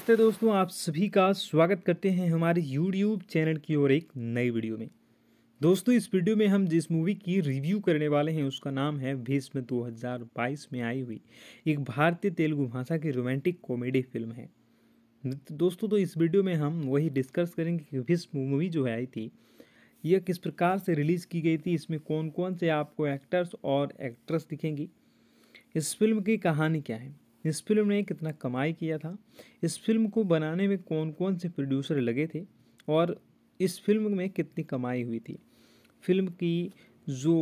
नमस्ते दोस्तों आप सभी का स्वागत करते हैं हमारे YouTube चैनल की ओर एक नई वीडियो में दोस्तों इस वीडियो में हम जिस मूवी की रिव्यू करने वाले हैं उसका नाम है भीष्म 2022 में आई हुई एक भारतीय तेलुगु भाषा की रोमांटिक कॉमेडी फिल्म है दोस्तों तो इस वीडियो में हम वही डिस्कस करेंगे कि भीष्म मूवी जो है आई थी यह किस प्रकार से रिलीज़ की गई थी इसमें कौन कौन से आपको एक्टर्स और एक्ट्रेस दिखेंगी इस फिल्म की कहानी क्या है इस फिल्म ने कितना कमाई किया था इस फिल्म को बनाने में कौन कौन से प्रोड्यूसर लगे थे और इस फिल्म में कितनी कमाई हुई थी फिल्म की जो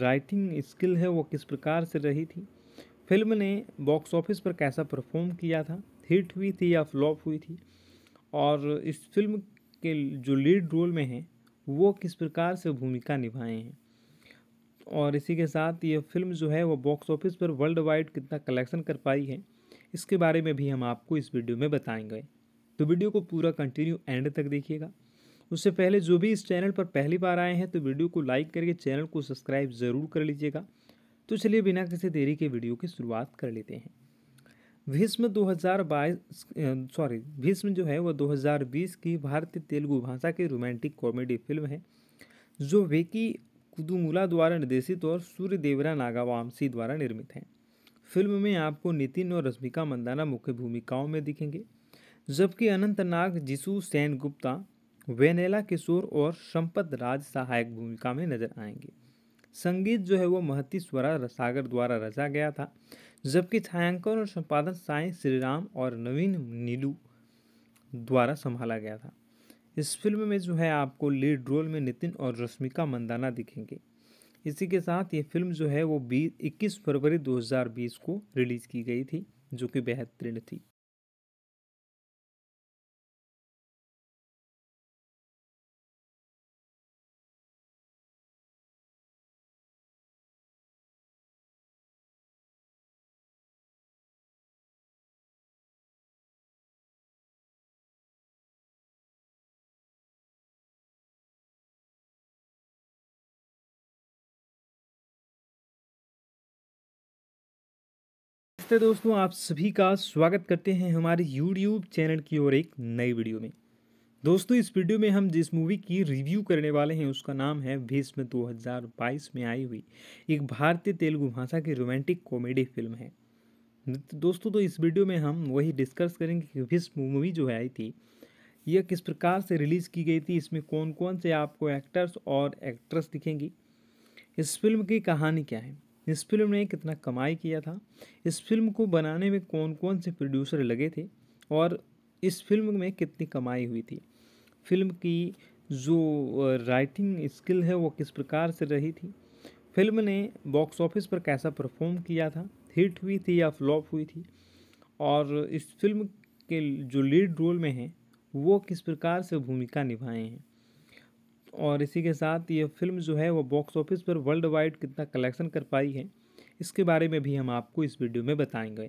राइटिंग स्किल है वो किस प्रकार से रही थी फिल्म ने बॉक्स ऑफिस पर कैसा परफॉर्म किया था हिट हुई थी या फ्लॉप हुई थी और इस फिल्म के जो लीड रोल में हैं वो किस प्रकार से भूमिका निभाए हैं और इसी के साथ ये फिल्म जो है वो बॉक्स ऑफिस पर वर्ल्ड वाइड कितना कलेक्शन कर पाई है इसके बारे में भी हम आपको इस वीडियो में बताएंगे तो वीडियो को पूरा कंटिन्यू एंड तक देखिएगा उससे पहले जो भी इस चैनल पर पहली बार आए हैं तो वीडियो को लाइक करके चैनल को सब्सक्राइब ज़रूर कर लीजिएगा तो चलिए बिना किसी देरी के वीडियो की शुरुआत कर लेते हैं भीष्म 2022 सॉरी भीष्म जो है वो 2020 की भारतीय तेलुगु भाषा की रोमांटिक कॉमेडी फिल्म है जो वेकी कुदुमुला द्वारा निर्देशित और सूर्य देवरा नागावामसी द्वारा निर्मित हैं फिल्म में आपको नितिन और रश्मिका मंदाना मुख्य भूमिकाओं में दिखेंगे जबकि अनंतनाग जिसु सेन गुप्ता वेनेला किशोर और संपत राज सहायक भूमिका में नजर आएंगे संगीत जो है वो महती स्वरा रसागर द्वारा रचा गया था जबकि छायांकन और संपादन साई श्रीराम और नवीन नीलू द्वारा संभाला गया था इस फिल्म में जो है आपको लीड रोल में नितिन और रश्मिका मंदाना दिखेंगे इसी के साथ ये फिल्म जो है वो बीस इक्कीस फरवरी 2020 को रिलीज़ की गई थी जो कि बेहतरीन थी नमस्ते दोस्तों आप सभी का स्वागत करते हैं हमारे यूट्यूब चैनल की ओर एक नई वीडियो में दोस्तों इस वीडियो में हम जिस मूवी की रिव्यू करने वाले हैं उसका नाम है भीष्म 2022 में आई हुई एक भारतीय तेलुगु भाषा की रोमांटिक कॉमेडी फिल्म है दोस्तों तो इस वीडियो में हम वही डिस्कस करेंगे कि भीष्म मूवी जो है आई थी यह किस प्रकार से रिलीज़ की गई थी इसमें कौन कौन से आपको एक्टर्स और एक्ट्रेस दिखेंगी इस फिल्म की कहानी क्या है इस फिल्म ने कितना कमाई किया था इस फिल्म को बनाने में कौन कौन से प्रोड्यूसर लगे थे और इस फिल्म में कितनी कमाई हुई थी फिल्म की जो राइटिंग स्किल है वो किस प्रकार से रही थी फिल्म ने बॉक्स ऑफिस पर कैसा परफॉर्म किया था हिट हुई थी या फ्लॉप हुई थी और इस फिल्म के जो लीड रोल में हैं वो किस प्रकार से भूमिका निभाए हैं और इसी के साथ ये फिल्म जो है वो बॉक्स ऑफिस पर वर्ल्ड वाइड कितना कलेक्शन कर पाई है इसके बारे में भी हम आपको इस वीडियो में बताएंगे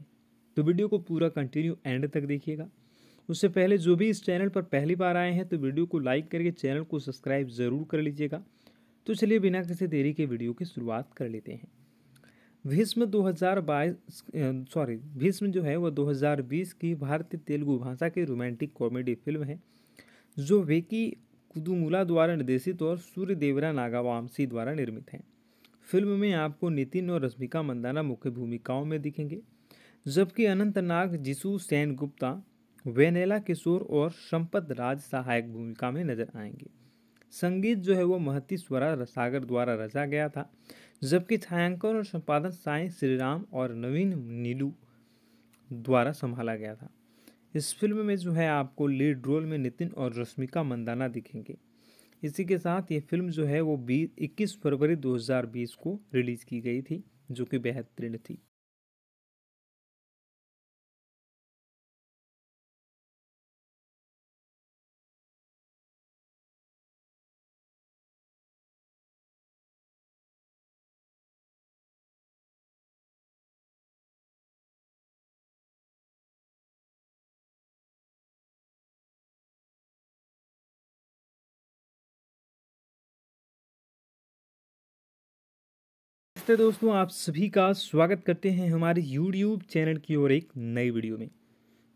तो वीडियो को पूरा कंटिन्यू एंड तक देखिएगा उससे पहले जो भी इस चैनल पर पहली बार आए हैं तो वीडियो को लाइक करके चैनल को सब्सक्राइब ज़रूर कर लीजिएगा तो चलिए बिना किसी देरी के वीडियो की शुरुआत कर लेते हैं भीष्म 2022 सॉरी भीष्म जो है वह 2020 की भारतीय तेलुगु भाषा की रोमांटिक कॉमेडी फिल्म है जो वेकी कुदुमुला द्वारा निर्देशित और सूर्य देवरा नागावामसी द्वारा निर्मित हैं फिल्म में आपको नितिन और रश्मिका मंदाना मुख्य भूमिकाओं में दिखेंगे जबकि अनंतनाग जिसु सेन गुप्ता वेनेला किशोर और संपत राज सहायक भूमिका में नजर आएंगे संगीत जो है वो महती स्वरा सागर द्वारा रचा गया था जबकि छायांकन और संपादन साई श्रीराम और नवीन नीलू द्वारा संभाला गया था इस फिल्म में जो है आपको लीड रोल में नितिन और रश्मिका मंदाना दिखेंगे इसी के साथ ये फिल्म जो है वो बीस इक्कीस फरवरी 2020 को रिलीज़ की गई थी जो कि बेहतरीन थी नमस्ते दोस्तों आप सभी का स्वागत करते हैं हमारे यूट्यूब चैनल की ओर एक नई वीडियो में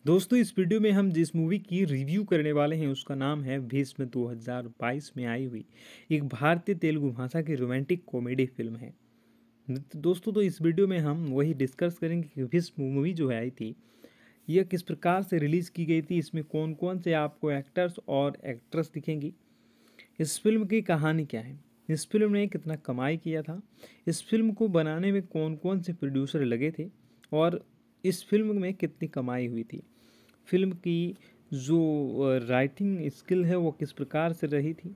दोस्तों इस वीडियो में हम जिस मूवी की रिव्यू करने वाले हैं उसका नाम है भीष्म 2022 में आई हुई एक भारतीय तेलुगु भाषा की रोमांटिक कॉमेडी फिल्म है तो दोस्तों तो इस वीडियो में हम वही डिस्कस करेंगे कि भीष्म मूवी जो है आई थी यह किस प्रकार से रिलीज़ की गई थी इसमें कौन कौन से आपको एक्टर्स और एक्ट्रेस दिखेंगी इस फिल्म की कहानी क्या है इस फिल्म ने कितना कमाई किया था इस फिल्म को बनाने में कौन कौन से प्रोड्यूसर लगे थे और इस फिल्म में कितनी कमाई हुई थी फिल्म की जो राइटिंग स्किल है वो किस प्रकार से रही थी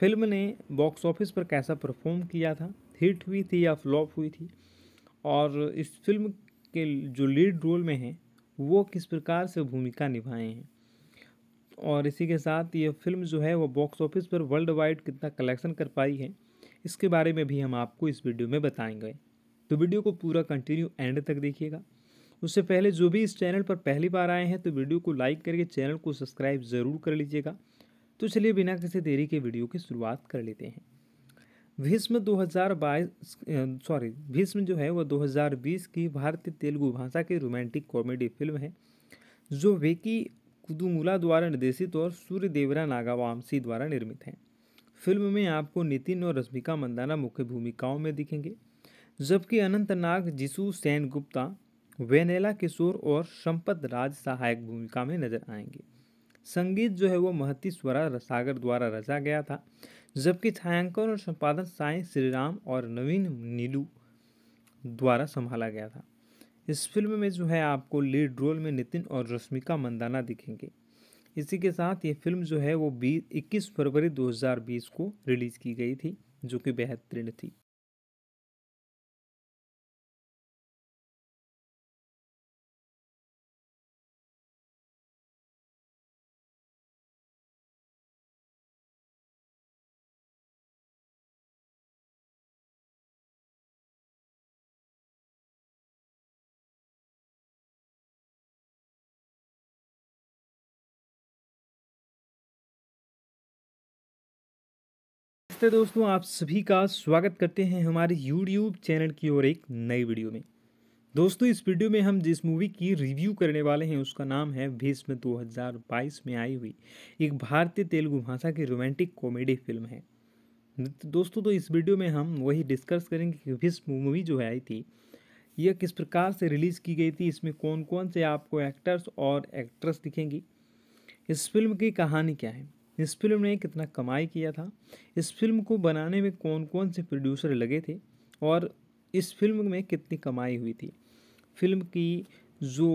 फिल्म ने बॉक्स ऑफिस पर कैसा परफॉर्म किया था हिट हुई थी या फ्लॉप हुई थी और इस फिल्म के जो लीड रोल में हैं वो किस प्रकार से भूमिका निभाए हैं और इसी के साथ ये फिल्म जो है वो बॉक्स ऑफिस पर वर्ल्ड वाइड कितना कलेक्शन कर पाई है इसके बारे में भी हम आपको इस वीडियो में बताएंगे तो वीडियो को पूरा कंटिन्यू एंड तक देखिएगा उससे पहले जो भी इस चैनल पर पहली बार आए हैं तो वीडियो को लाइक करके चैनल को सब्सक्राइब ज़रूर कर लीजिएगा तो चलिए बिना किसी देरी के वीडियो की शुरुआत कर लेते हैं भीष्म 2022 सॉरी भीष्म जो है वह 2020 की भारतीय तेलुगु भाषा की रोमांटिक कॉमेडी फिल्म है जो वेकी कुदुमुला द्वारा निर्देशित और सूर्य देवरा नागावामसी द्वारा निर्मित हैं फिल्म में आपको नितिन और रश्मिका मंदाना मुख्य भूमिकाओं में दिखेंगे जबकि अनंतनाग जिसु सेन गुप्ता वेनेला किशोर और संपत राज सहायक भूमिका में नजर आएंगे संगीत जो है वो महती स्वरा रसागर द्वारा रचा गया था जबकि छायांकन और संपादन साई श्रीराम और नवीन नीलू द्वारा संभाला गया था इस फिल्म में जो है आपको लीड रोल में नितिन और रश्मिका मंदाना दिखेंगे इसी के साथ ये फिल्म जो है वो बीस इक्कीस फरवरी 2020 को रिलीज़ की गई थी जो कि बेहतरीन थी नमस्ते दोस्तों आप सभी का स्वागत करते हैं हमारे यूट्यूब चैनल की ओर एक नई वीडियो में दोस्तों इस वीडियो में हम जिस मूवी की रिव्यू करने वाले हैं उसका नाम है भीष्म 2022 में आई हुई एक भारतीय तेलुगु भाषा की रोमांटिक कॉमेडी फिल्म है दोस्तों तो इस वीडियो में हम वही डिस्कस करेंगे कि भीष्म मूवी जो है आई थी यह किस प्रकार से रिलीज़ की गई थी इसमें कौन कौन से आपको एक्टर्स और एक्ट्रेस दिखेंगी इस फिल्म की कहानी क्या है इस फिल्म ने कितना कमाई किया था इस फिल्म को बनाने में कौन कौन से प्रोड्यूसर लगे थे और इस फिल्म में कितनी कमाई हुई थी फिल्म की जो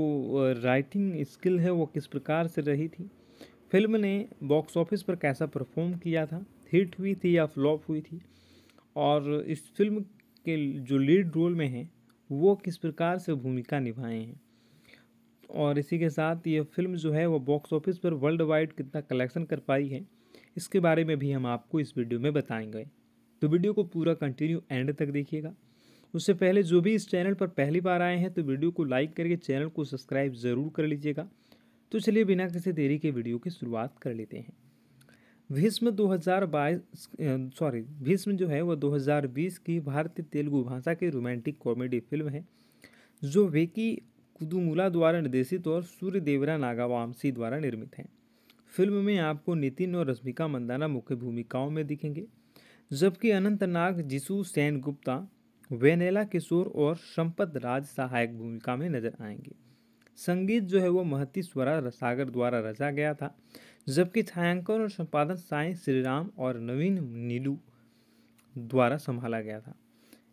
राइटिंग स्किल है वो किस प्रकार से रही थी फिल्म ने बॉक्स ऑफिस पर कैसा परफॉर्म किया था हिट हुई थी या फ्लॉप हुई थी और इस फिल्म के जो लीड रोल में हैं वो किस प्रकार से भूमिका निभाए हैं और इसी के साथ ये फिल्म जो है वो बॉक्स ऑफिस पर वर्ल्ड वाइड कितना कलेक्शन कर पाई है इसके बारे में भी हम आपको इस वीडियो में बताएंगे तो वीडियो को पूरा कंटिन्यू एंड तक देखिएगा उससे पहले जो भी इस चैनल पर पहली बार आए हैं तो वीडियो को लाइक करके चैनल को सब्सक्राइब ज़रूर कर लीजिएगा तो चलिए बिना किसी देरी के वीडियो की शुरुआत कर लेते हैं भीष्म 2022 सॉरी भीष्म जो है वह 2020 की भारतीय तेलुगु भाषा की रोमांटिक कॉमेडी फिल्म है जो विकी कुदुमुला द्वारा निर्देशित और सूर्य देवरा नागावामसी द्वारा निर्मित है फिल्म में आपको नितिन और रश्मिका मंदाना मुख्य भूमिकाओं में दिखेंगे जबकि अनंतनाग जिसु सेन गुप्ता वेनेला किशोर और संपत राज सहायक भूमिका में नजर आएंगे संगीत जो है वो महती स्वरा रसागर द्वारा रचा गया था जबकि छायांकन और संपादन साई श्रीराम और नवीन नीलू द्वारा संभाला गया था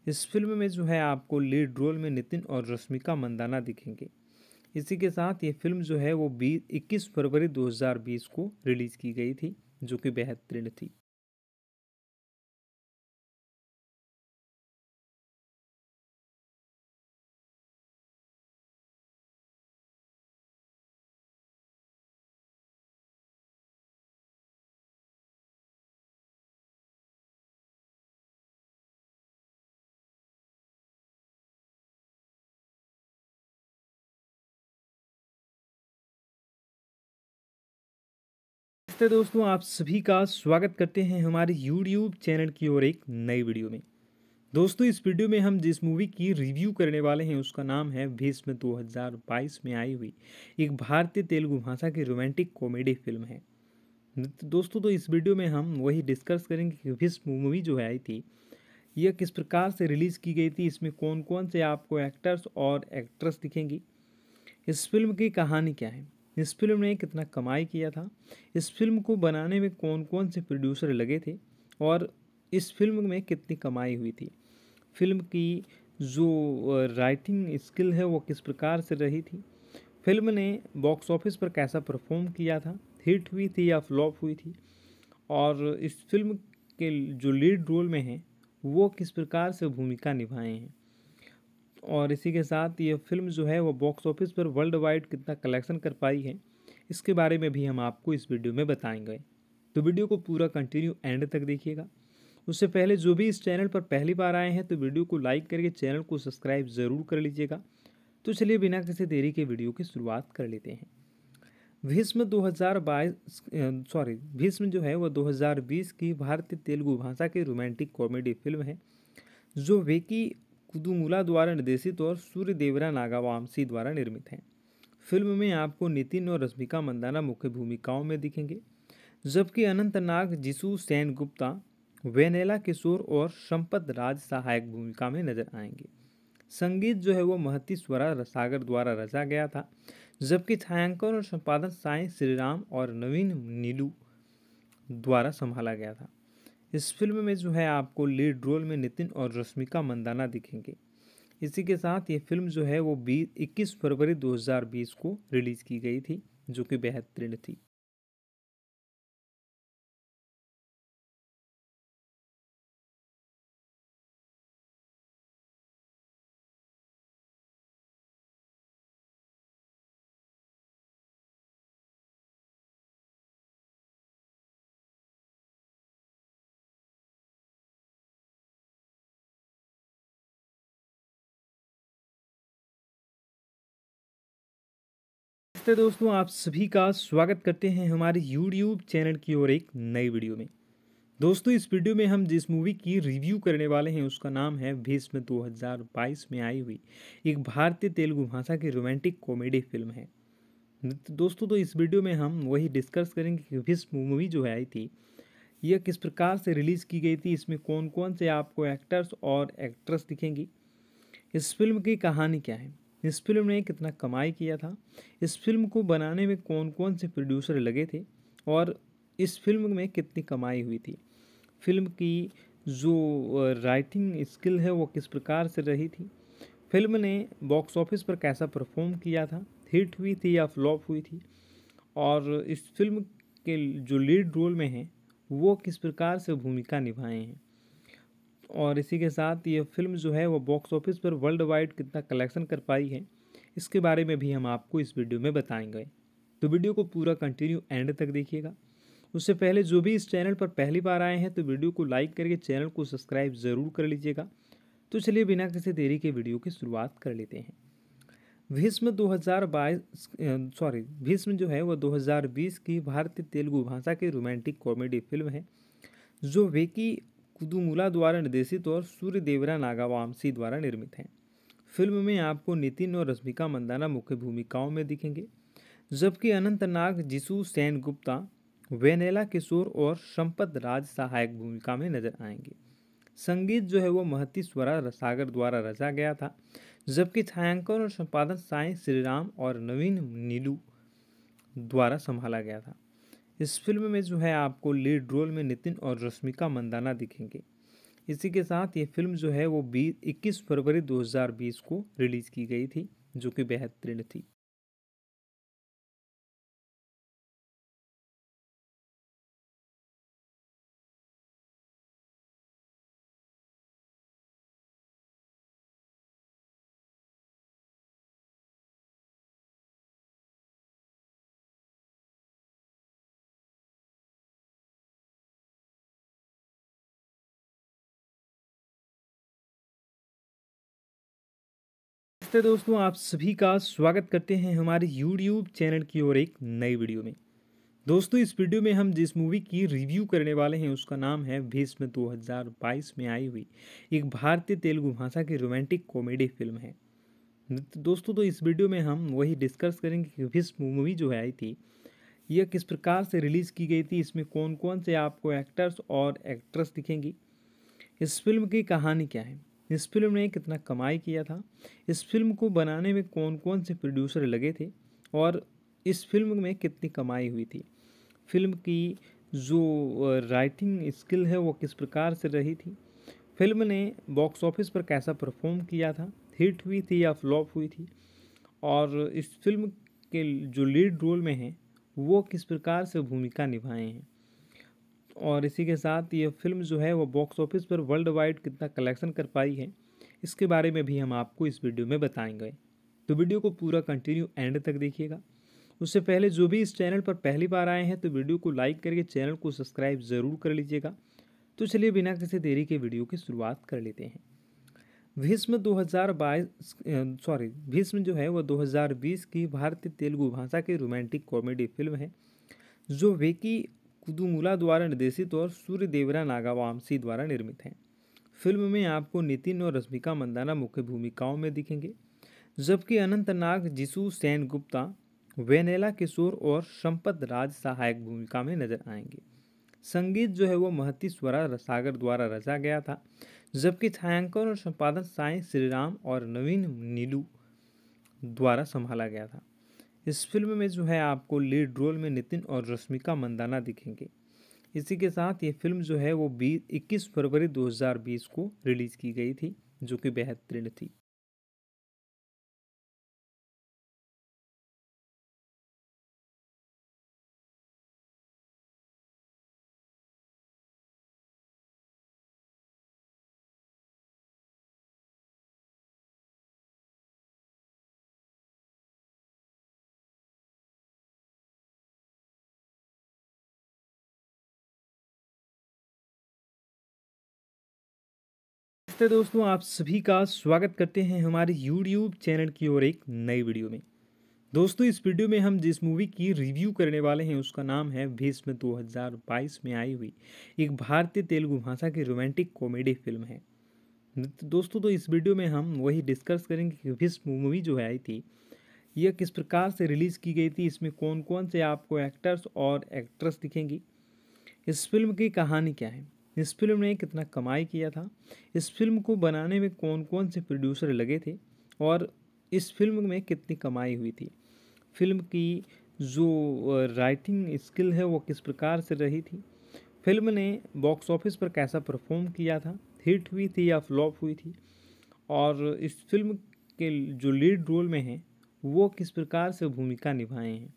इस फिल्म में जो है आपको लीड रोल में नितिन और रश्मिका मंदाना दिखेंगे इसी के साथ ये फिल्म जो है वो बीस इक्कीस फरवरी 2020 को रिलीज़ की गई थी जो कि बेहतरीन थी नमस्ते दोस्तों आप सभी का स्वागत करते हैं हमारे यूट्यूब चैनल की ओर एक नई वीडियो में दोस्तों इस वीडियो में हम जिस मूवी की रिव्यू करने वाले हैं उसका नाम है भीष्म 2022 में आई हुई एक भारतीय तेलुगु भाषा की रोमांटिक कॉमेडी फिल्म है तो दोस्तों तो इस वीडियो में हम वही डिस्कस करेंगे कि भीष्म मूवी जो है आई थी यह किस प्रकार से रिलीज़ की गई थी इसमें कौन कौन से आपको एक्टर्स और एक्ट्रेस दिखेंगी इस फिल्म की कहानी क्या है इस फिल्म ने कितना कमाई किया था इस फिल्म को बनाने में कौन कौन से प्रोड्यूसर लगे थे और इस फिल्म में कितनी कमाई हुई थी फिल्म की जो राइटिंग स्किल है वो किस प्रकार से रही थी फिल्म ने बॉक्स ऑफिस पर कैसा परफॉर्म किया था हिट हुई थी या फ्लॉप हुई थी और इस फिल्म के जो लीड रोल में हैं वो किस प्रकार से भूमिका निभाए हैं और इसी के साथ ये फिल्म जो है वो बॉक्स ऑफिस पर वर्ल्ड वाइड कितना कलेक्शन कर पाई है इसके बारे में भी हम आपको इस वीडियो में बताएंगे तो वीडियो को पूरा कंटिन्यू एंड तक देखिएगा उससे पहले जो भी इस चैनल पर पहली बार आए हैं तो वीडियो को लाइक करके चैनल को सब्सक्राइब ज़रूर कर लीजिएगा तो चलिए बिना किसी देरी के वीडियो की शुरुआत कर लेते हैं भीष्म 2022 सॉरी भीष्म जो है वह 2020 की भारतीय तेलुगु भाषा की रोमांटिक कॉमेडी फिल्म है जो वेकी कुदुमुला द्वारा निर्देशित और सूर्य देवरा नागावामसी द्वारा निर्मित हैं फिल्म में आपको नितिन और रश्मिका मंदाना मुख्य भूमिकाओं में दिखेंगे जबकि अनंतनाग जिसु सेन गुप्ता वेनेला किशोर और संपत राज सहायक भूमिका में नजर आएंगे संगीत जो है वो महती स्वरा सागर द्वारा रचा गया था जबकि छायांकन और संपादन साई श्रीराम और नवीन नीलू द्वारा संभाला गया था इस फिल्म में जो है आपको लीड रोल में नितिन और रश्मिका मंदाना दिखेंगे इसी के साथ ये फिल्म जो है वो बीस इक्कीस फरवरी 2020 को रिलीज़ की गई थी जो कि बेहतरीन थी नमस्ते दोस्तों आप सभी का स्वागत करते हैं हमारे यूट्यूब चैनल की ओर एक नई वीडियो में दोस्तों इस वीडियो में हम जिस मूवी की रिव्यू करने वाले हैं उसका नाम है भीष्म 2022 में आई हुई एक भारतीय तेलुगु भाषा की रोमांटिक कॉमेडी फिल्म है तो दोस्तों तो इस वीडियो में हम वही डिस्कस करेंगे कि भीष्म मूवी जो है आई थी यह किस प्रकार से रिलीज़ की गई थी इसमें कौन कौन से आपको एक्टर्स और एक्ट्रेस दिखेंगी इस फिल्म की कहानी क्या है इस फिल्म ने कितना कमाई किया था इस फिल्म को बनाने में कौन कौन से प्रोड्यूसर लगे थे और इस फिल्म में कितनी कमाई हुई थी फिल्म की जो राइटिंग स्किल है वो किस प्रकार से रही थी फिल्म ने बॉक्स ऑफिस पर कैसा परफॉर्म किया था हिट हुई थी या फ्लॉप हुई थी और इस फिल्म के जो लीड रोल में हैं वो किस प्रकार से भूमिका निभाए हैं और इसी के साथ ये फिल्म जो है वो बॉक्स ऑफिस पर वर्ल्ड वाइड कितना कलेक्शन कर पाई है इसके बारे में भी हम आपको इस वीडियो में बताएंगे तो वीडियो को पूरा कंटिन्यू एंड तक देखिएगा उससे पहले जो भी इस चैनल पर पहली बार आए हैं तो वीडियो को लाइक करके चैनल को सब्सक्राइब ज़रूर कर लीजिएगा तो चलिए बिना किसी देरी के वीडियो की शुरुआत कर लेते हैं भीष्म 2022 सॉरी भीष्म जो है वह 2020 की भारतीय तेलुगु भाषा की रोमांटिक कॉमेडी फिल्म है जो वेकी कुदुमुला द्वारा निर्देशित और सूर्य देवरा नागावामसी द्वारा निर्मित हैं फिल्म में आपको नितिन और रश्मिका मंदाना मुख्य भूमिकाओं में दिखेंगे जबकि अनंतनाग जिसू सेन गुप्ता वेनेला किशोर और संपत राज सहायक भूमिका में नजर आएंगे संगीत जो है वो महती स्वरा रसागर द्वारा रचा गया था जबकि छायांकन और संपादन साई श्रीराम और नवीन नीलू द्वारा संभाला गया था इस फिल्म में जो है आपको लीड रोल में नितिन और रश्मिका मंदाना दिखेंगे इसी के साथ ये फिल्म जो है वो बीस इक्कीस फरवरी 2020 को रिलीज़ की गई थी जो कि बेहतरीन थी नमस्ते दोस्तों आप सभी का स्वागत करते हैं हमारे यूट्यूब चैनल की ओर एक नई वीडियो में दोस्तों इस वीडियो में हम जिस मूवी की रिव्यू करने वाले हैं उसका नाम है भीष्म 2022 में आई हुई एक भारतीय तेलुगु भाषा की रोमांटिक कॉमेडी फिल्म है तो दोस्तों तो इस वीडियो में हम वही डिस्कस करेंगे कि भीष्म मूवी जो है आई थी यह किस प्रकार से रिलीज़ की गई थी इसमें कौन कौन से आपको एक्टर्स और एक्ट्रेस दिखेंगी इस फिल्म की कहानी क्या है इस फिल्म ने कितना कमाई किया था इस फिल्म को बनाने में कौन कौन से प्रोड्यूसर लगे थे और इस फिल्म में कितनी कमाई हुई थी फिल्म की जो राइटिंग स्किल है वो किस प्रकार से रही थी फिल्म ने बॉक्स ऑफिस पर कैसा परफॉर्म किया था हिट हुई थी या फ्लॉप हुई थी और इस फिल्म के जो लीड रोल में हैं वो किस प्रकार से भूमिका निभाए हैं और इसी के साथ ये फिल्म जो है वो बॉक्स ऑफिस पर वर्ल्ड वाइड कितना कलेक्शन कर पाई है इसके बारे में भी हम आपको इस वीडियो में बताएंगे तो वीडियो को पूरा कंटिन्यू एंड तक देखिएगा उससे पहले जो भी इस चैनल पर पहली बार आए हैं तो वीडियो को लाइक करके चैनल को सब्सक्राइब ज़रूर कर लीजिएगा तो चलिए बिना किसी देरी के वीडियो की शुरुआत कर लेते हैं भीष्म 2022 सॉरी भीष्म जो है वह 2020 की भारतीय तेलुगु भाषा की रोमांटिक कॉमेडी फिल्म है जो विकी कुदुमुला द्वारा निर्देशित और सूर्य देवरा नागावामसी द्वारा निर्मित हैं फिल्म में आपको नितिन और रश्मिका मंदाना मुख्य भूमिकाओं में दिखेंगे जबकि अनंतनाग जिसु सेन गुप्ता वेनेला किशोर और संपत राज सहायक भूमिका में नजर आएंगे संगीत जो है वो महती स्वरा रसागर द्वारा रचा गया था जबकि छायांकन और संपादन साई श्रीराम और नवीन नीलू द्वारा संभाला गया था इस फिल्म में जो है आपको लीड रोल में नितिन और रश्मिका मंदाना दिखेंगे इसी के साथ ये फिल्म जो है वो बीस इक्कीस फरवरी 2020 को रिलीज़ की गई थी जो कि बेहतरीन थी नमस्ते दोस्तों आप सभी का स्वागत करते हैं हमारे यूट्यूब चैनल की ओर एक नई वीडियो में दोस्तों इस वीडियो में हम जिस मूवी की रिव्यू करने वाले हैं उसका नाम है भीष्म 2022 में आई हुई एक भारतीय तेलुगु भाषा की रोमांटिक कॉमेडी फिल्म है तो दोस्तों तो इस वीडियो में हम वही डिस्कस करेंगे कि भीष्म मूवी जो आई थी यह किस प्रकार से रिलीज़ की गई थी इसमें कौन कौन से आपको एक्टर्स और एक्ट्रेस दिखेंगी इस फिल्म की कहानी क्या है इस फिल्म ने कितना कमाई किया था इस फिल्म को बनाने में कौन कौन से प्रोड्यूसर लगे थे और इस फिल्म में कितनी कमाई हुई थी फिल्म की जो राइटिंग स्किल है वो किस प्रकार से रही थी फिल्म ने बॉक्स ऑफिस पर कैसा परफॉर्म किया था हिट हुई थी या फ्लॉप हुई थी और इस फिल्म के जो लीड रोल में हैं वो किस प्रकार से भूमिका निभाए हैं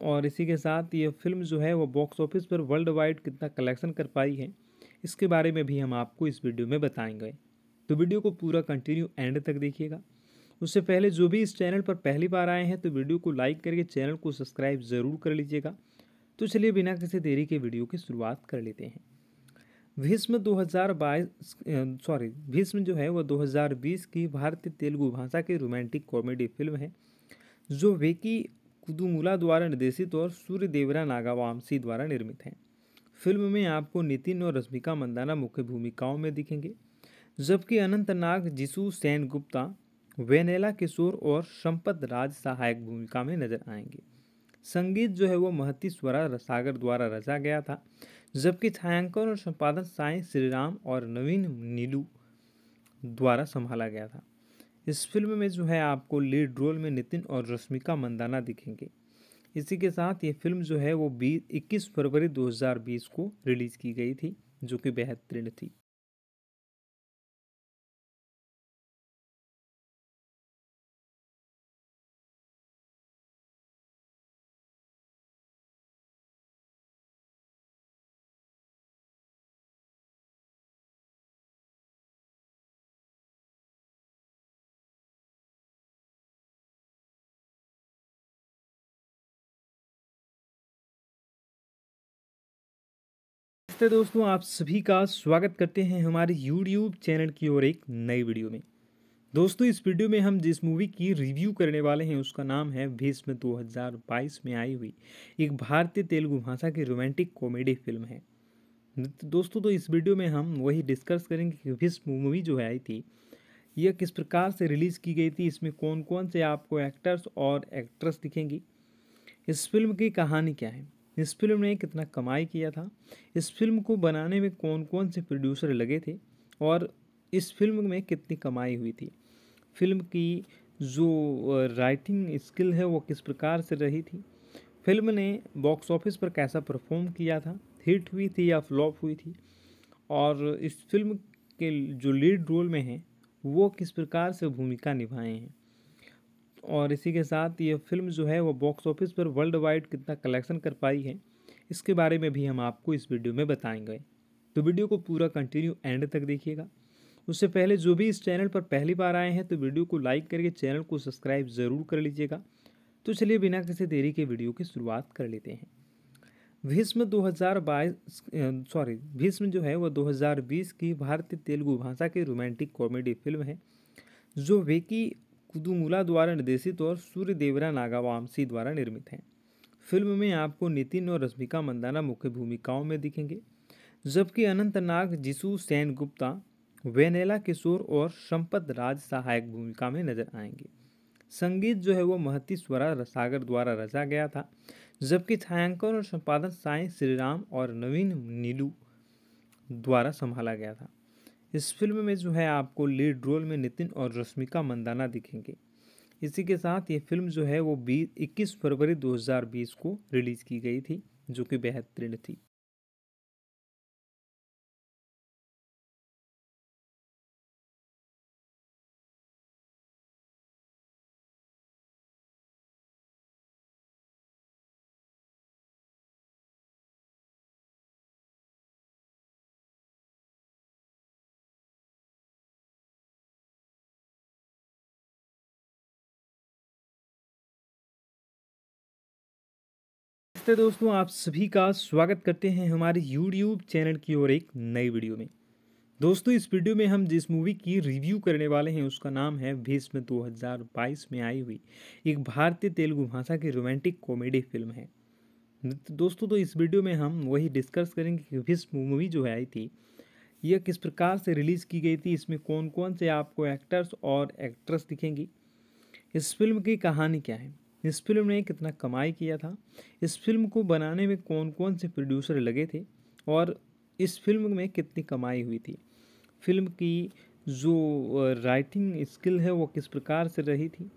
और इसी के साथ ये फिल्म जो है वो बॉक्स ऑफिस पर वर्ल्ड वाइड कितना कलेक्शन कर पाई है इसके बारे में भी हम आपको इस वीडियो में बताएंगे तो वीडियो को पूरा कंटिन्यू एंड तक देखिएगा उससे पहले जो भी इस चैनल पर पहली बार आए हैं तो वीडियो को लाइक करके चैनल को सब्सक्राइब ज़रूर कर लीजिएगा तो चलिए बिना किसी देरी के वीडियो की शुरुआत कर लेते हैं भीष्म 2022 सॉरी भीष्म जो है वह 2020 की भारतीय तेलुगु भाषा की रोमांटिक कॉमेडी फिल्म है जो वेकी कुदुमुला द्वारा निर्देशित और सूर्य देवरा नागावामसी द्वारा निर्मित हैं फिल्म में आपको नितिन और रश्मिका मंदाना मुख्य भूमिकाओं में दिखेंगे जबकि अनंतनाग जिसु सेन गुप्ता वेनेला किशोर और संपत राज सहायक भूमिका में नजर आएंगे संगीत जो है वो महती स्वरा सागर द्वारा रचा गया था जबकि छायांकन और संपादन साई श्रीराम और नवीन नीलू द्वारा संभाला गया था इस फिल्म में जो है आपको लीड रोल में नितिन और रश्मिका मंदाना दिखेंगे इसी के साथ ये फिल्म जो है वो बीस इक्कीस फरवरी 2020 को रिलीज़ की गई थी जो कि बेहतरीन थी नमस्ते दोस्तों आप सभी का स्वागत करते हैं हमारे यूट्यूब चैनल की ओर एक नई वीडियो में दोस्तों इस वीडियो में हम जिस मूवी की रिव्यू करने वाले हैं उसका नाम है भीष्म 2022 में आई हुई एक भारतीय तेलुगु भाषा की रोमांटिक कॉमेडी फिल्म है दोस्तों तो इस वीडियो में हम वही डिस्कस करेंगे कि भीष्म मूवी जो है आई थी यह किस प्रकार से रिलीज़ की गई थी इसमें कौन कौन से आपको एक्टर्स और एक्ट्रेस दिखेंगी इस फिल्म की कहानी क्या है इस फिल्म ने कितना कमाई किया था इस फिल्म को बनाने में कौन कौन से प्रोड्यूसर लगे थे और इस फिल्म में कितनी कमाई हुई थी फिल्म की जो राइटिंग स्किल है वो किस प्रकार से रही थी फिल्म ने बॉक्स ऑफिस पर कैसा परफॉर्म किया था हिट हुई थी या फ्लॉप हुई थी और इस फिल्म के जो लीड रोल में हैं वो किस प्रकार से भूमिका निभाए हैं और इसी के साथ ये फिल्म जो है वो बॉक्स ऑफिस पर वर्ल्ड वाइड कितना कलेक्शन कर पाई है इसके बारे में भी हम आपको इस वीडियो में बताएंगे तो वीडियो को पूरा कंटिन्यू एंड तक देखिएगा उससे पहले जो भी इस चैनल पर पहली बार आए हैं तो वीडियो को लाइक करके चैनल को सब्सक्राइब ज़रूर कर लीजिएगा तो चलिए बिना किसी देरी के वीडियो की शुरुआत कर लेते हैं भीष्म 2022 सॉरी भीष्म जो है वह 2020 की भारतीय तेलुगु भाषा की रोमांटिक कॉमेडी फिल्म है जो वेकी कुदुमुला द्वारा निर्देशित और सूर्य देवरा नागावामसी द्वारा निर्मित हैं फिल्म में आपको नितिन और रश्मिका मंदाना मुख्य भूमिकाओं में दिखेंगे जबकि अनंतनाग जिसु सेन गुप्ता वेनेला किशोर और संपत राज सहायक भूमिका में नजर आएंगे संगीत जो है वो महती स्वरा रसागर द्वारा रचा गया था जबकि छायांकन और संपादन साई श्रीराम और नवीन नीलू द्वारा संभाला गया था इस फिल्म में जो है आपको लीड रोल में नितिन और रश्मिका मंदाना दिखेंगे इसी के साथ ये फिल्म जो है वो बीस इक्कीस फरवरी 2020 को रिलीज़ की गई थी जो कि बेहतरीन थी नमस्ते दोस्तों आप सभी का स्वागत करते हैं हमारे YouTube चैनल की ओर एक नई वीडियो में दोस्तों इस वीडियो में हम जिस मूवी की रिव्यू करने वाले हैं उसका नाम है भीष्म 2022 में आई हुई एक भारतीय तेलुगु भाषा की रोमांटिक कॉमेडी फिल्म है तो दोस्तों तो इस वीडियो में हम वही डिस्कस करेंगे कि भीष्म मूवी जो है आई थी यह किस प्रकार से रिलीज़ की गई थी इसमें कौन कौन से आपको एक्टर्स और एक्ट्रेस दिखेंगी इस फिल्म की कहानी क्या है इस फिल्म ने कितना कमाई किया था इस फिल्म को बनाने में कौन कौन से प्रोड्यूसर लगे थे और इस फिल्म में कितनी कमाई हुई थी फिल्म की जो राइटिंग स्किल है वो किस प्रकार से रही थी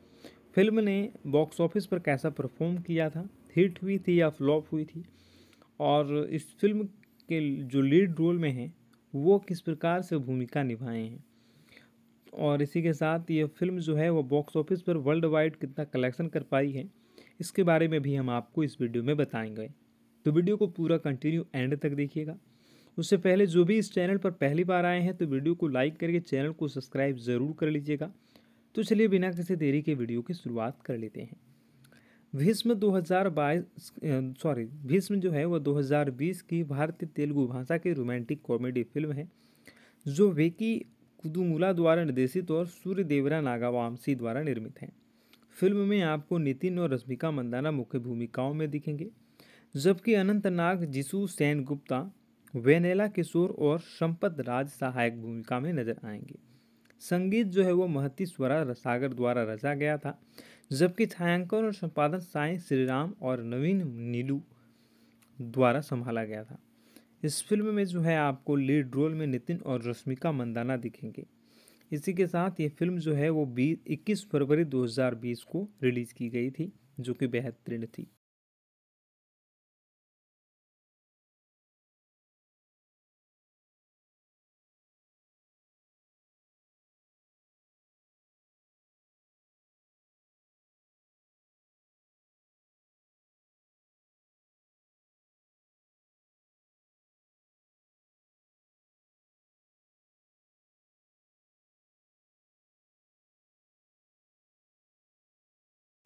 फिल्म ने बॉक्स ऑफिस पर कैसा परफॉर्म किया था हिट हुई थी या फ्लॉप हुई थी और इस फिल्म के जो लीड रोल में हैं वो किस प्रकार से भूमिका निभाए हैं और इसी के साथ ये फिल्म जो है वो बॉक्स ऑफिस पर वर्ल्ड वाइड कितना कलेक्शन कर पाई है इसके बारे में भी हम आपको इस वीडियो में बताएंगे तो वीडियो को पूरा कंटिन्यू एंड तक देखिएगा उससे पहले जो भी इस चैनल पर पहली बार आए हैं तो वीडियो को लाइक करके चैनल को सब्सक्राइब ज़रूर कर लीजिएगा तो चलिए बिना किसी देरी के वीडियो की शुरुआत कर लेते हैं भीष्म 2022 सॉरी भीष्म जो है वह 2020 की भारतीय तेलुगु भाषा की रोमांटिक कॉमेडी फिल्म है जो विकी कुदुमुला द्वारा निर्देशित और सूर्य देवरा नागावामसी द्वारा निर्मित हैं फिल्म में आपको नितिन और रश्मिका मंदाना मुख्य भूमिकाओं में दिखेंगे जबकि अनंतनाग जिसु सेन गुप्ता वेनेला किशोर और संपत राज सहायक भूमिका में नजर आएंगे संगीत जो है वो महती स्वरा रसागर द्वारा रचा गया था जबकि छायांकन और संपादन साई श्रीराम और नवीन नीलू द्वारा संभाला गया था इस फिल्म में जो है आपको लीड रोल में नितिन और रश्मिका मंदाना दिखेंगे इसी के साथ ये फिल्म जो है वो बीस इक्कीस फरवरी 2020 को रिलीज़ की गई थी जो कि बेहतरीन थी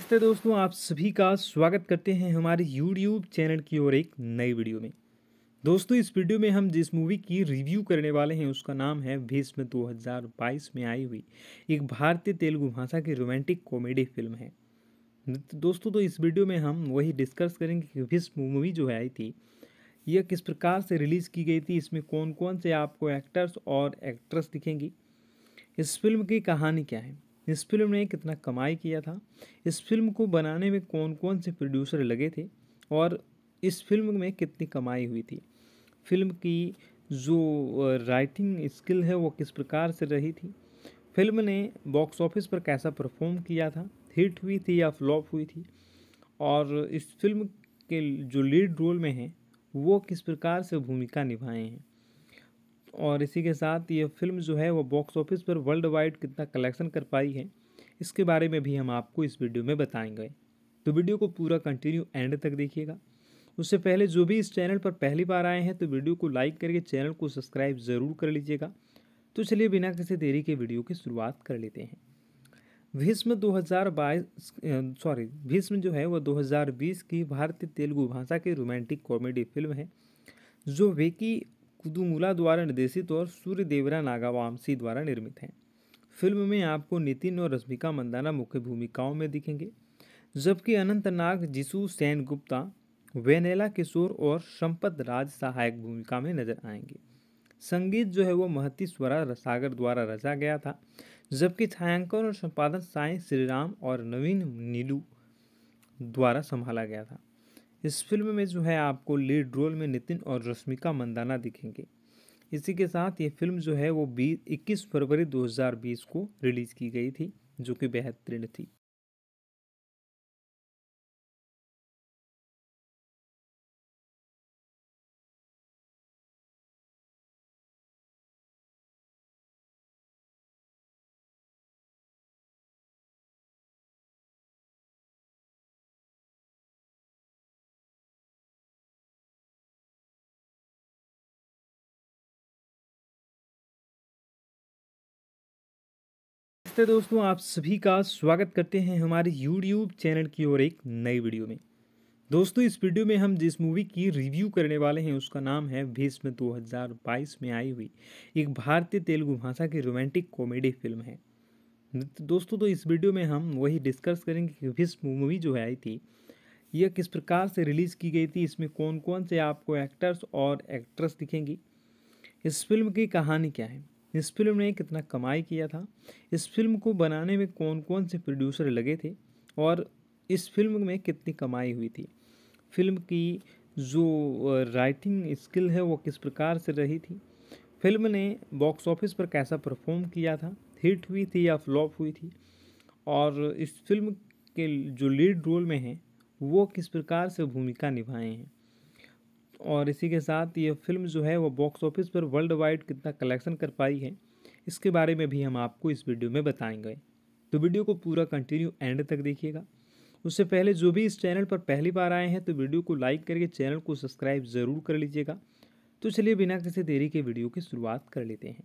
नमस्ते दोस्तों आप सभी का स्वागत करते हैं हमारे यूट्यूब चैनल की ओर एक नई वीडियो में दोस्तों इस वीडियो में हम जिस मूवी की रिव्यू करने वाले हैं उसका नाम है भीष्म 2022 में आई हुई एक भारतीय तेलुगु भाषा की रोमांटिक कॉमेडी फिल्म है दोस्तों तो इस वीडियो में हम वही डिस्कस करेंगे कि भीष्म मूवी जो है आई थी यह किस प्रकार से रिलीज़ की गई थी इसमें कौन कौन से आपको एक्टर्स और एक्ट्रेस दिखेंगी इस फिल्म की कहानी क्या है इस फिल्म ने कितना कमाई किया था इस फिल्म को बनाने में कौन कौन से प्रोड्यूसर लगे थे और इस फिल्म में कितनी कमाई हुई थी फिल्म की जो राइटिंग स्किल है वो किस प्रकार से रही थी फिल्म ने बॉक्स ऑफिस पर कैसा परफॉर्म किया था हिट हुई थी या फ्लॉप हुई थी और इस फिल्म के जो लीड रोल में हैं वो किस प्रकार से भूमिका निभाए हैं और इसी के साथ ये फिल्म जो है वो बॉक्स ऑफिस पर वर्ल्ड वाइड कितना कलेक्शन कर पाई है इसके बारे में भी हम आपको इस वीडियो में बताएंगे तो वीडियो को पूरा कंटिन्यू एंड तक देखिएगा उससे पहले जो भी इस चैनल पर पहली बार आए हैं तो वीडियो को लाइक करके चैनल को सब्सक्राइब ज़रूर कर लीजिएगा तो चलिए बिना किसी देरी के वीडियो की शुरुआत कर लेते हैं भीष्म 2022 सॉरी भीष्म जो है वह 2020 की भारतीय तेलुगु भाषा की रोमांटिक कॉमेडी फिल्म है जो वेकी कुदुमुला द्वारा निर्देशित और सूर्य देवरा नागावामसी द्वारा निर्मित हैं फिल्म में आपको नितिन और रश्मिका मंदाना मुख्य भूमिकाओं में दिखेंगे जबकि अनंतनाग जिसु सेन गुप्ता वेनेला किशोर और संपत राज सहायक भूमिका में नजर आएंगे संगीत जो है वो महती स्वरा रसागर द्वारा रचा गया था जबकि छायांकन और संपादन साई श्रीराम और नवीन नीलू द्वारा संभाला गया था इस फिल्म में जो है आपको लीड रोल में नितिन और रश्मिका मंदाना दिखेंगे इसी के साथ ये फिल्म जो है वो बीस इक्कीस फरवरी 2020 को रिलीज़ की गई थी जो कि बेहतरीन थी नमस्ते दोस्तों आप सभी का स्वागत करते हैं हमारे यूट्यूब चैनल की ओर एक नई वीडियो में दोस्तों इस वीडियो में हम जिस मूवी की रिव्यू करने वाले हैं उसका नाम है भीष्म 2022 में आई हुई एक भारतीय तेलुगु भाषा की रोमांटिक कॉमेडी फिल्म है तो दोस्तों तो इस वीडियो में हम वही डिस्कस करेंगे कि भीष्म मूवी जो है आई थी यह किस प्रकार से रिलीज़ की गई थी इसमें कौन कौन से आपको एक्टर्स और एक्ट्रेस दिखेंगी इस फिल्म की कहानी क्या है इस फिल्म ने कितना कमाई किया था इस फिल्म को बनाने में कौन कौन से प्रोड्यूसर लगे थे और इस फिल्म में कितनी कमाई हुई थी फिल्म की जो राइटिंग स्किल है वो किस प्रकार से रही थी फिल्म ने बॉक्स ऑफिस पर कैसा परफॉर्म किया था हिट हुई थी या फ्लॉप हुई थी और इस फिल्म के जो लीड रोल में हैं वो किस प्रकार से भूमिका निभाए हैं और इसी के साथ ये फिल्म जो है वो बॉक्स ऑफिस पर वर्ल्ड वाइड कितना कलेक्शन कर पाई है इसके बारे में भी हम आपको इस वीडियो में बताएंगे तो वीडियो को पूरा कंटिन्यू एंड तक देखिएगा उससे पहले जो भी इस चैनल पर पहली बार आए हैं तो वीडियो को लाइक करके चैनल को सब्सक्राइब ज़रूर कर लीजिएगा तो चलिए बिना किसी देरी के वीडियो की शुरुआत कर लेते हैं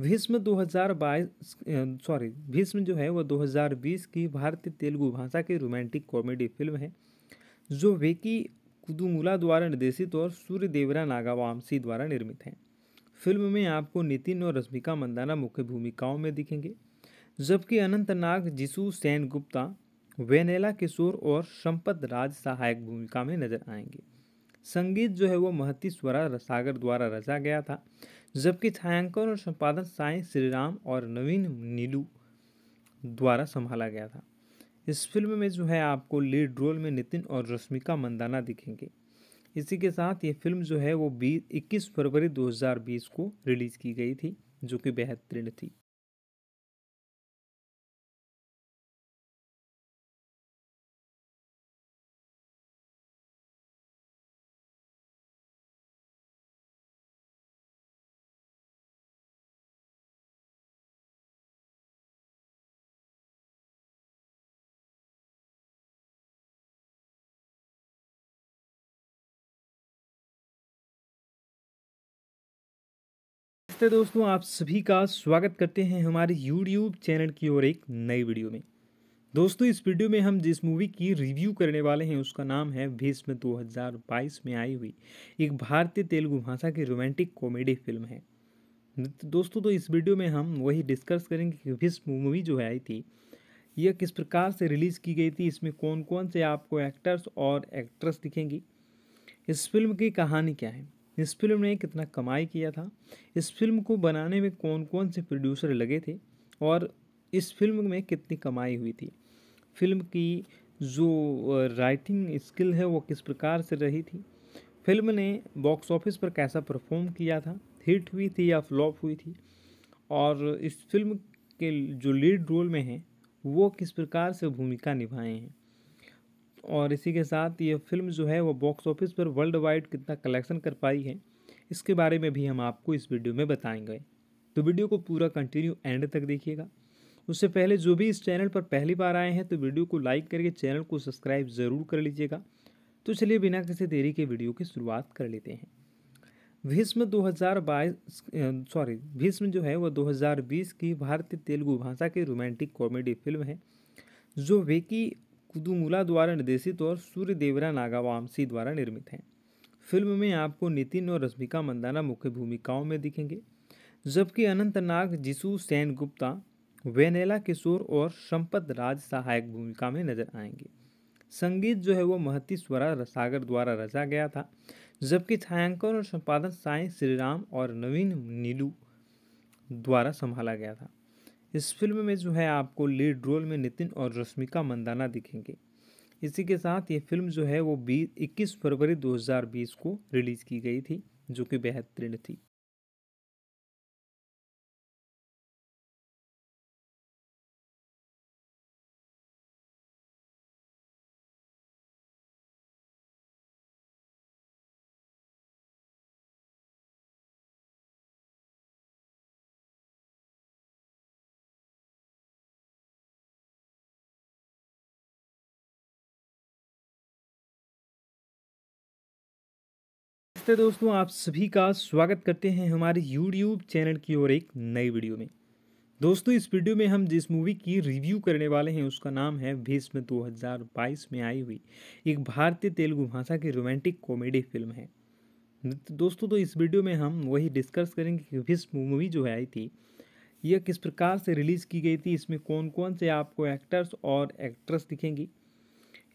भीष्म 2022 सॉरी भीष्म जो है वह 2020 की भारतीय तेलुगु भाषा की रोमांटिक कॉमेडी फिल्म है जो वेकी कुदुमुला द्वारा निर्देशित और सूर्य देवरा नागावामसी द्वारा निर्मित हैं फिल्म में आपको नितिन और रश्मिका मंदाना मुख्य भूमिकाओं में दिखेंगे जबकि अनंतनाग जिसु सेन गुप्ता वेनेला किशोर और संपत राज सहायक भूमिका में नजर आएंगे संगीत जो है वो महती स्वरा रसागर द्वारा रचा गया था जबकि छायांकन और संपादन साई श्रीराम और नवीन नीलू द्वारा संभाला गया था इस फिल्म में जो है आपको लीड रोल में नितिन और रश्मिका मंदाना दिखेंगे इसी के साथ ये फिल्म जो है वो बीस इक्कीस फरवरी 2020 को रिलीज़ की गई थी जो कि बेहतरीन थी नमस्ते दोस्तों आप सभी का स्वागत करते हैं हमारे YouTube चैनल की ओर एक नई वीडियो में दोस्तों इस वीडियो में हम जिस मूवी की रिव्यू करने वाले हैं उसका नाम है भीष्म 2022 में आई हुई एक भारतीय तेलुगु भाषा की रोमांटिक कॉमेडी फिल्म है तो दोस्तों तो इस वीडियो में हम वही डिस्कस करेंगे कि भीष्म मूवी जो है आई थी यह किस प्रकार से रिलीज़ की गई थी इसमें कौन कौन से आपको एक्टर्स और एक्ट्रेस दिखेंगी इस फिल्म की कहानी क्या है इस फिल्म ने कितना कमाई किया था इस फिल्म को बनाने में कौन कौन से प्रोड्यूसर लगे थे और इस फिल्म में कितनी कमाई हुई थी फिल्म की जो राइटिंग स्किल है वो किस प्रकार से रही थी फिल्म ने बॉक्स ऑफिस पर कैसा परफॉर्म किया था हिट हुई थी या फ्लॉप हुई थी और इस फिल्म के जो लीड रोल में हैं वो किस प्रकार से भूमिका निभाए हैं और इसी के साथ ये फिल्म जो है वो बॉक्स ऑफिस पर वर्ल्ड वाइड कितना कलेक्शन कर पाई है इसके बारे में भी हम आपको इस वीडियो में बताएंगे तो वीडियो को पूरा कंटिन्यू एंड तक देखिएगा उससे पहले जो भी इस चैनल पर पहली बार आए हैं तो वीडियो को लाइक करके चैनल को सब्सक्राइब ज़रूर कर लीजिएगा तो चलिए बिना किसी देरी के वीडियो की शुरुआत कर लेते हैं भीष्म 2022 सॉरी भीष्म जो है वह 2020 की भारतीय तेलुगु भाषा की रोमांटिक कॉमेडी फिल्म है जो विकी कुदुमुला द्वारा निर्देशित और सूर्य देवरा नागावामसी द्वारा निर्मित हैं फिल्म में आपको नितिन और रश्मिका मंदाना मुख्य भूमिकाओं में दिखेंगे जबकि अनंतनाग जिसु सेन गुप्ता वेनेला किशोर और संपत राज सहायक भूमिका में नजर आएंगे संगीत जो है वो महती स्वरा रसागर द्वारा रचा गया था जबकि छायांकन और संपादन साई श्रीराम और नवीन नीलू द्वारा संभाला गया था इस फिल्म में जो है आपको लीड रोल में नितिन और रश्मिका मंदाना दिखेंगे इसी के साथ ये फिल्म जो है वो बीस इक्कीस फरवरी 2020 को रिलीज़ की गई थी जो कि बेहतरीन थी नमस्ते दोस्तों आप सभी का स्वागत करते हैं हमारे यूट्यूब चैनल की ओर एक नई वीडियो में दोस्तों इस वीडियो में हम जिस मूवी की रिव्यू करने वाले हैं उसका नाम है भीष्म 2022 में आई हुई एक भारतीय तेलुगु भाषा की रोमांटिक कॉमेडी फिल्म है दोस्तों तो इस वीडियो में हम वही डिस्कस करेंगे कि भीष्म मूवी जो है आई थी यह किस प्रकार से रिलीज़ की गई थी इसमें कौन कौन से आपको एक्टर्स और एक्ट्रेस दिखेंगी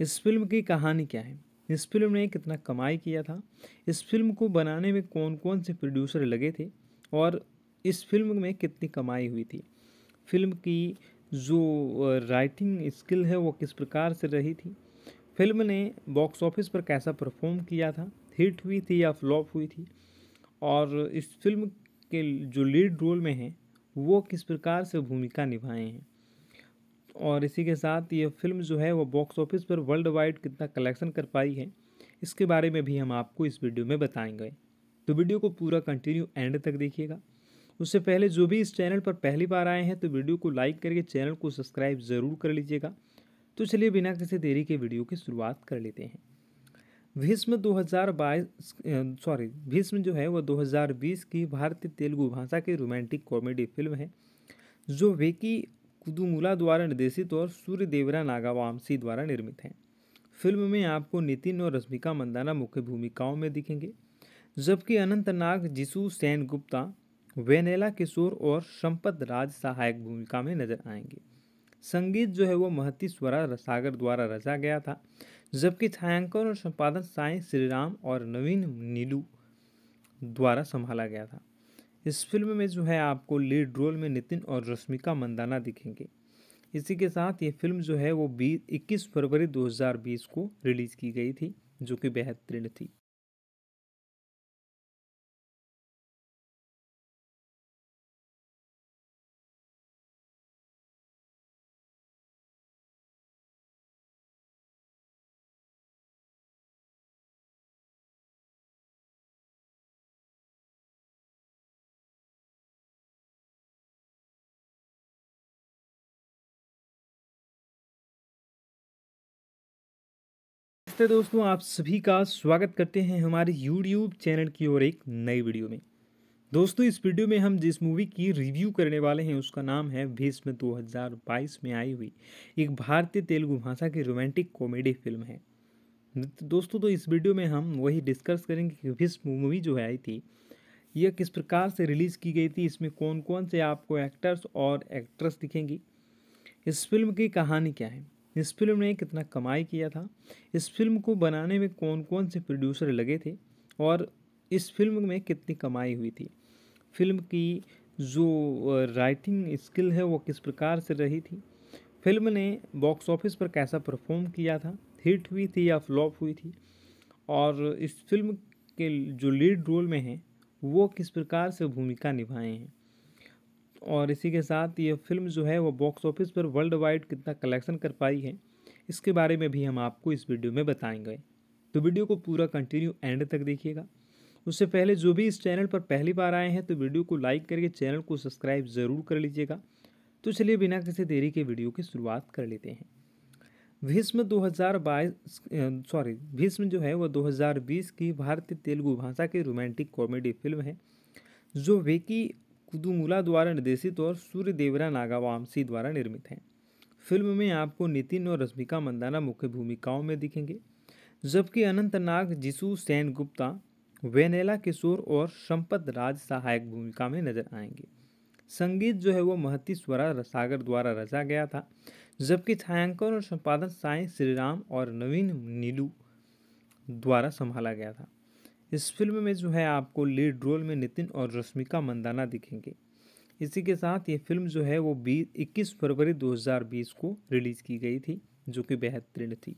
इस फिल्म की कहानी क्या है इस फिल्म ने कितना कमाई किया था इस फिल्म को बनाने में कौन कौन से प्रोड्यूसर लगे थे और इस फिल्म में कितनी कमाई हुई थी फिल्म की जो राइटिंग स्किल है वो किस प्रकार से रही थी फिल्म ने बॉक्स ऑफिस पर कैसा परफॉर्म किया था हिट हुई थी या फ्लॉप हुई थी और इस फिल्म के जो लीड रोल में हैं वो किस प्रकार से भूमिका निभाए हैं और इसी के साथ ये फिल्म जो है वो बॉक्स ऑफिस पर वर्ल्ड वाइड कितना कलेक्शन कर पाई है इसके बारे में भी हम आपको इस वीडियो में बताएंगे तो वीडियो को पूरा कंटिन्यू एंड तक देखिएगा उससे पहले जो भी इस चैनल पर पहली बार आए हैं तो वीडियो को लाइक करके चैनल को सब्सक्राइब ज़रूर कर लीजिएगा तो चलिए बिना किसी देरी के वीडियो की शुरुआत कर लेते हैं भीष्म 2022 सॉरी भीष्म जो है वह 2020 की भारतीय तेलुगु भाषा की रोमांटिक कॉमेडी फिल्म है जो वेकी कुदुमुला द्वारा निर्देशित और सूर्य देवरा नागावामसी द्वारा निर्मित हैं फिल्म में आपको नितिन और रश्मिका मंदाना मुख्य भूमिकाओं में दिखेंगे जबकि अनंतनाग जिसु सेन गुप्ता वेनेला किशोर और संपत राज सहायक भूमिका में नजर आएंगे संगीत जो है वो महती स्वरा रसागर द्वारा रचा गया था जबकि छायांकन और संपादन साई श्रीराम और नवीन नीलू द्वारा संभाला गया था इस फिल्म में जो है आपको लीड रोल में नितिन और रश्मिका मंदाना दिखेंगे इसी के साथ ये फिल्म जो है वो बीस इक्कीस फरवरी 2020 को रिलीज़ की गई थी जो कि बेहतरीन थी नमस्ते दोस्तों आप सभी का स्वागत करते हैं हमारे यूट्यूब चैनल की ओर एक नई वीडियो में दोस्तों इस वीडियो में हम जिस मूवी की रिव्यू करने वाले हैं उसका नाम है भीष्म 2022 में आई हुई एक भारतीय तेलुगु भाषा की रोमांटिक कॉमेडी फिल्म है तो दोस्तों तो इस वीडियो में हम वही डिस्कस करेंगे कि भीष्म मूवी जो है आई थी यह किस प्रकार से रिलीज़ की गई थी इसमें कौन कौन से आपको एक्टर्स और एक्ट्रेस दिखेंगी इस फिल्म की कहानी क्या है इस फिल्म ने कितना कमाई किया था इस फिल्म को बनाने में कौन कौन से प्रोड्यूसर लगे थे और इस फिल्म में कितनी कमाई हुई थी फिल्म की जो राइटिंग स्किल है वो किस प्रकार से रही थी फिल्म ने बॉक्स ऑफिस पर कैसा परफॉर्म किया था हिट हुई थी या फ्लॉप हुई थी और इस फिल्म के जो लीड रोल में हैं वो किस प्रकार से भूमिका निभाए हैं और इसी के साथ ये फिल्म जो है वो बॉक्स ऑफिस पर वर्ल्ड वाइड कितना कलेक्शन कर पाई है इसके बारे में भी हम आपको इस वीडियो में बताएंगे तो वीडियो को पूरा कंटिन्यू एंड तक देखिएगा उससे पहले जो भी इस चैनल पर पहली बार आए हैं तो वीडियो को लाइक करके चैनल को सब्सक्राइब ज़रूर कर लीजिएगा तो चलिए बिना किसी देरी के वीडियो की शुरुआत कर लेते हैं भीष्म 2022 सॉरी भीष्म जो है वह 2020 की भारतीय तेलुगु भाषा की रोमांटिक कॉमेडी फिल्म है जो वेकी कुदुमुला द्वारा निर्देशित और सूर्य देवरा नागावामसी द्वारा निर्मित हैं फिल्म में आपको नितिन और रश्मिका मंदाना मुख्य भूमिकाओं में दिखेंगे जबकि अनंतनाग जिसु सेन गुप्ता वेनेला किशोर और संपत राज सहायक भूमिका में नजर आएंगे संगीत जो है वो महती स्वरा सागर द्वारा रचा गया था जबकि छायांकन और संपादन साई श्रीराम और नवीन नीलू द्वारा संभाला गया था इस फिल्म में जो है आपको लीड रोल में नितिन और रश्मिका मंदाना दिखेंगे इसी के साथ ये फिल्म जो है वो बीस इक्कीस फरवरी 2020 को रिलीज़ की गई थी जो कि बेहतरीन थी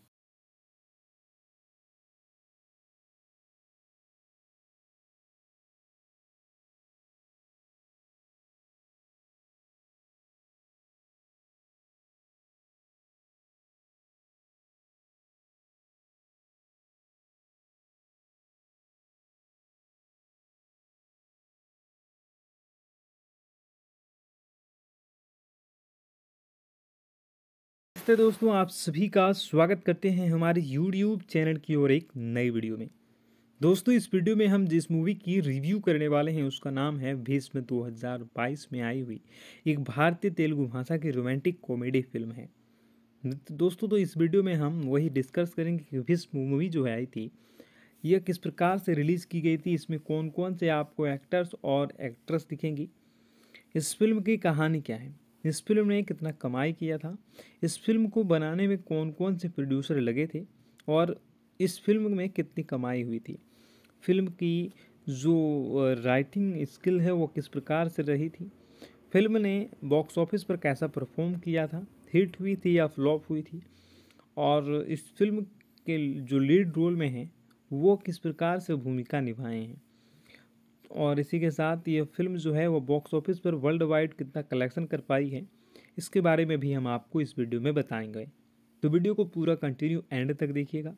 नमस्ते दोस्तों आप सभी का स्वागत करते हैं हमारे YouTube चैनल की ओर एक नई वीडियो में दोस्तों इस वीडियो में हम जिस मूवी की रिव्यू करने वाले हैं उसका नाम है भीष्म 2022 में आई हुई एक भारतीय तेलुगु भाषा की रोमांटिक कॉमेडी फिल्म है तो दोस्तों तो इस वीडियो में हम वही डिस्कस करेंगे कि भीष्म मूवी जो है आई थी यह किस प्रकार से रिलीज़ की गई थी इसमें कौन कौन से आपको एक्टर्स और एक्ट्रेस दिखेंगी इस फिल्म की कहानी क्या है इस फिल्म ने कितना कमाई किया था इस फिल्म को बनाने में कौन कौन से प्रोड्यूसर लगे थे और इस फिल्म में कितनी कमाई हुई थी फिल्म की जो राइटिंग स्किल है वो किस प्रकार से रही थी फिल्म ने बॉक्स ऑफिस पर कैसा परफॉर्म किया था हिट हुई थी या फ्लॉप हुई थी और इस फिल्म के जो लीड रोल में हैं वो किस प्रकार से भूमिका निभाए हैं और इसी के साथ ये फिल्म जो है वो बॉक्स ऑफिस पर वर्ल्ड वाइड कितना कलेक्शन कर पाई है इसके बारे में भी हम आपको इस वीडियो में बताएंगे तो वीडियो को पूरा कंटिन्यू एंड तक देखिएगा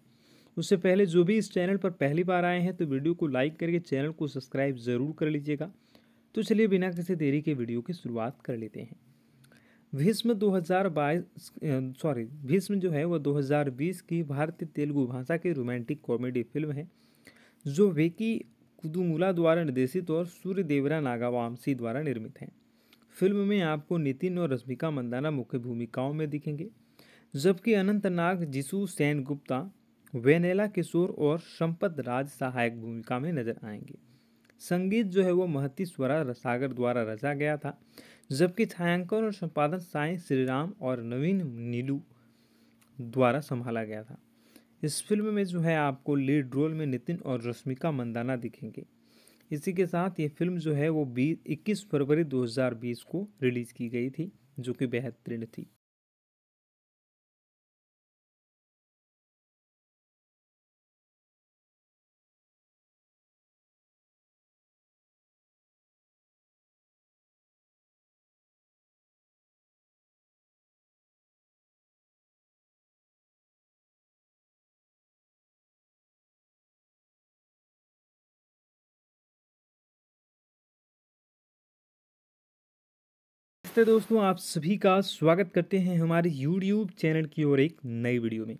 उससे पहले जो भी इस चैनल पर पहली बार आए हैं तो वीडियो को लाइक करके चैनल को सब्सक्राइब ज़रूर कर लीजिएगा तो चलिए बिना किसी देरी के वीडियो की शुरुआत कर लेते हैं भीष्म 2022 सॉरी भीष्म जो है वह 2020 की भारतीय तेलुगु भाषा की रोमांटिक कॉमेडी फिल्म है जो विकी कुदुमुला द्वारा निर्देशित और सूर्य देवरा नागावामसी द्वारा निर्मित हैं फिल्म में आपको नितिन और रश्मिका मंदाना मुख्य भूमिकाओं में दिखेंगे जबकि अनंतनाग जिसु सेन गुप्ता वेनेला किशोर और संपत राज सहायक भूमिका में नजर आएंगे संगीत जो है वो महती स्वरा सागर द्वारा रचा गया था जबकि छायांकन और संपादन साई श्रीराम और नवीन नीलू द्वारा संभाला गया था इस फिल्म में जो है आपको लीड रोल में नितिन और रश्मिका मंदाना दिखेंगे इसी के साथ ये फिल्म जो है वो बीस इक्कीस फरवरी 2020 को रिलीज़ की गई थी जो कि बेहतरीन थी नमस्ते दोस्तों आप सभी का स्वागत करते हैं हमारे यूट्यूब चैनल की ओर एक नई वीडियो में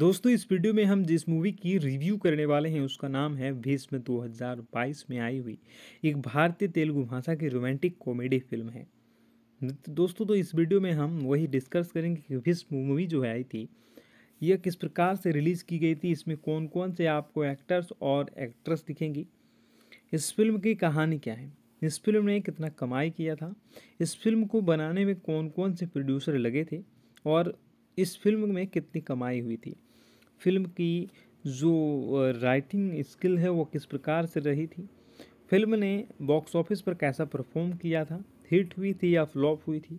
दोस्तों इस वीडियो में हम जिस मूवी की रिव्यू करने वाले हैं उसका नाम है भीष्म 2022 में आई हुई एक भारतीय तेलुगु भाषा की रोमांटिक कॉमेडी फिल्म है दोस्तों तो इस वीडियो में हम वही डिस्कस करेंगे कि भीष्म मूवी जो है आई थी यह किस प्रकार से रिलीज़ की गई थी इसमें कौन कौन से आपको एक्टर्स और एक्ट्रेस दिखेंगी इस फिल्म की कहानी क्या है इस फिल्म ने कितना कमाई किया था इस फिल्म को बनाने में कौन कौन से प्रोड्यूसर लगे थे और इस फिल्म में कितनी कमाई हुई थी फिल्म की जो राइटिंग स्किल है वो किस प्रकार से रही थी फिल्म ने बॉक्स ऑफिस पर कैसा परफॉर्म किया था हिट हुई थी या फ्लॉप हुई थी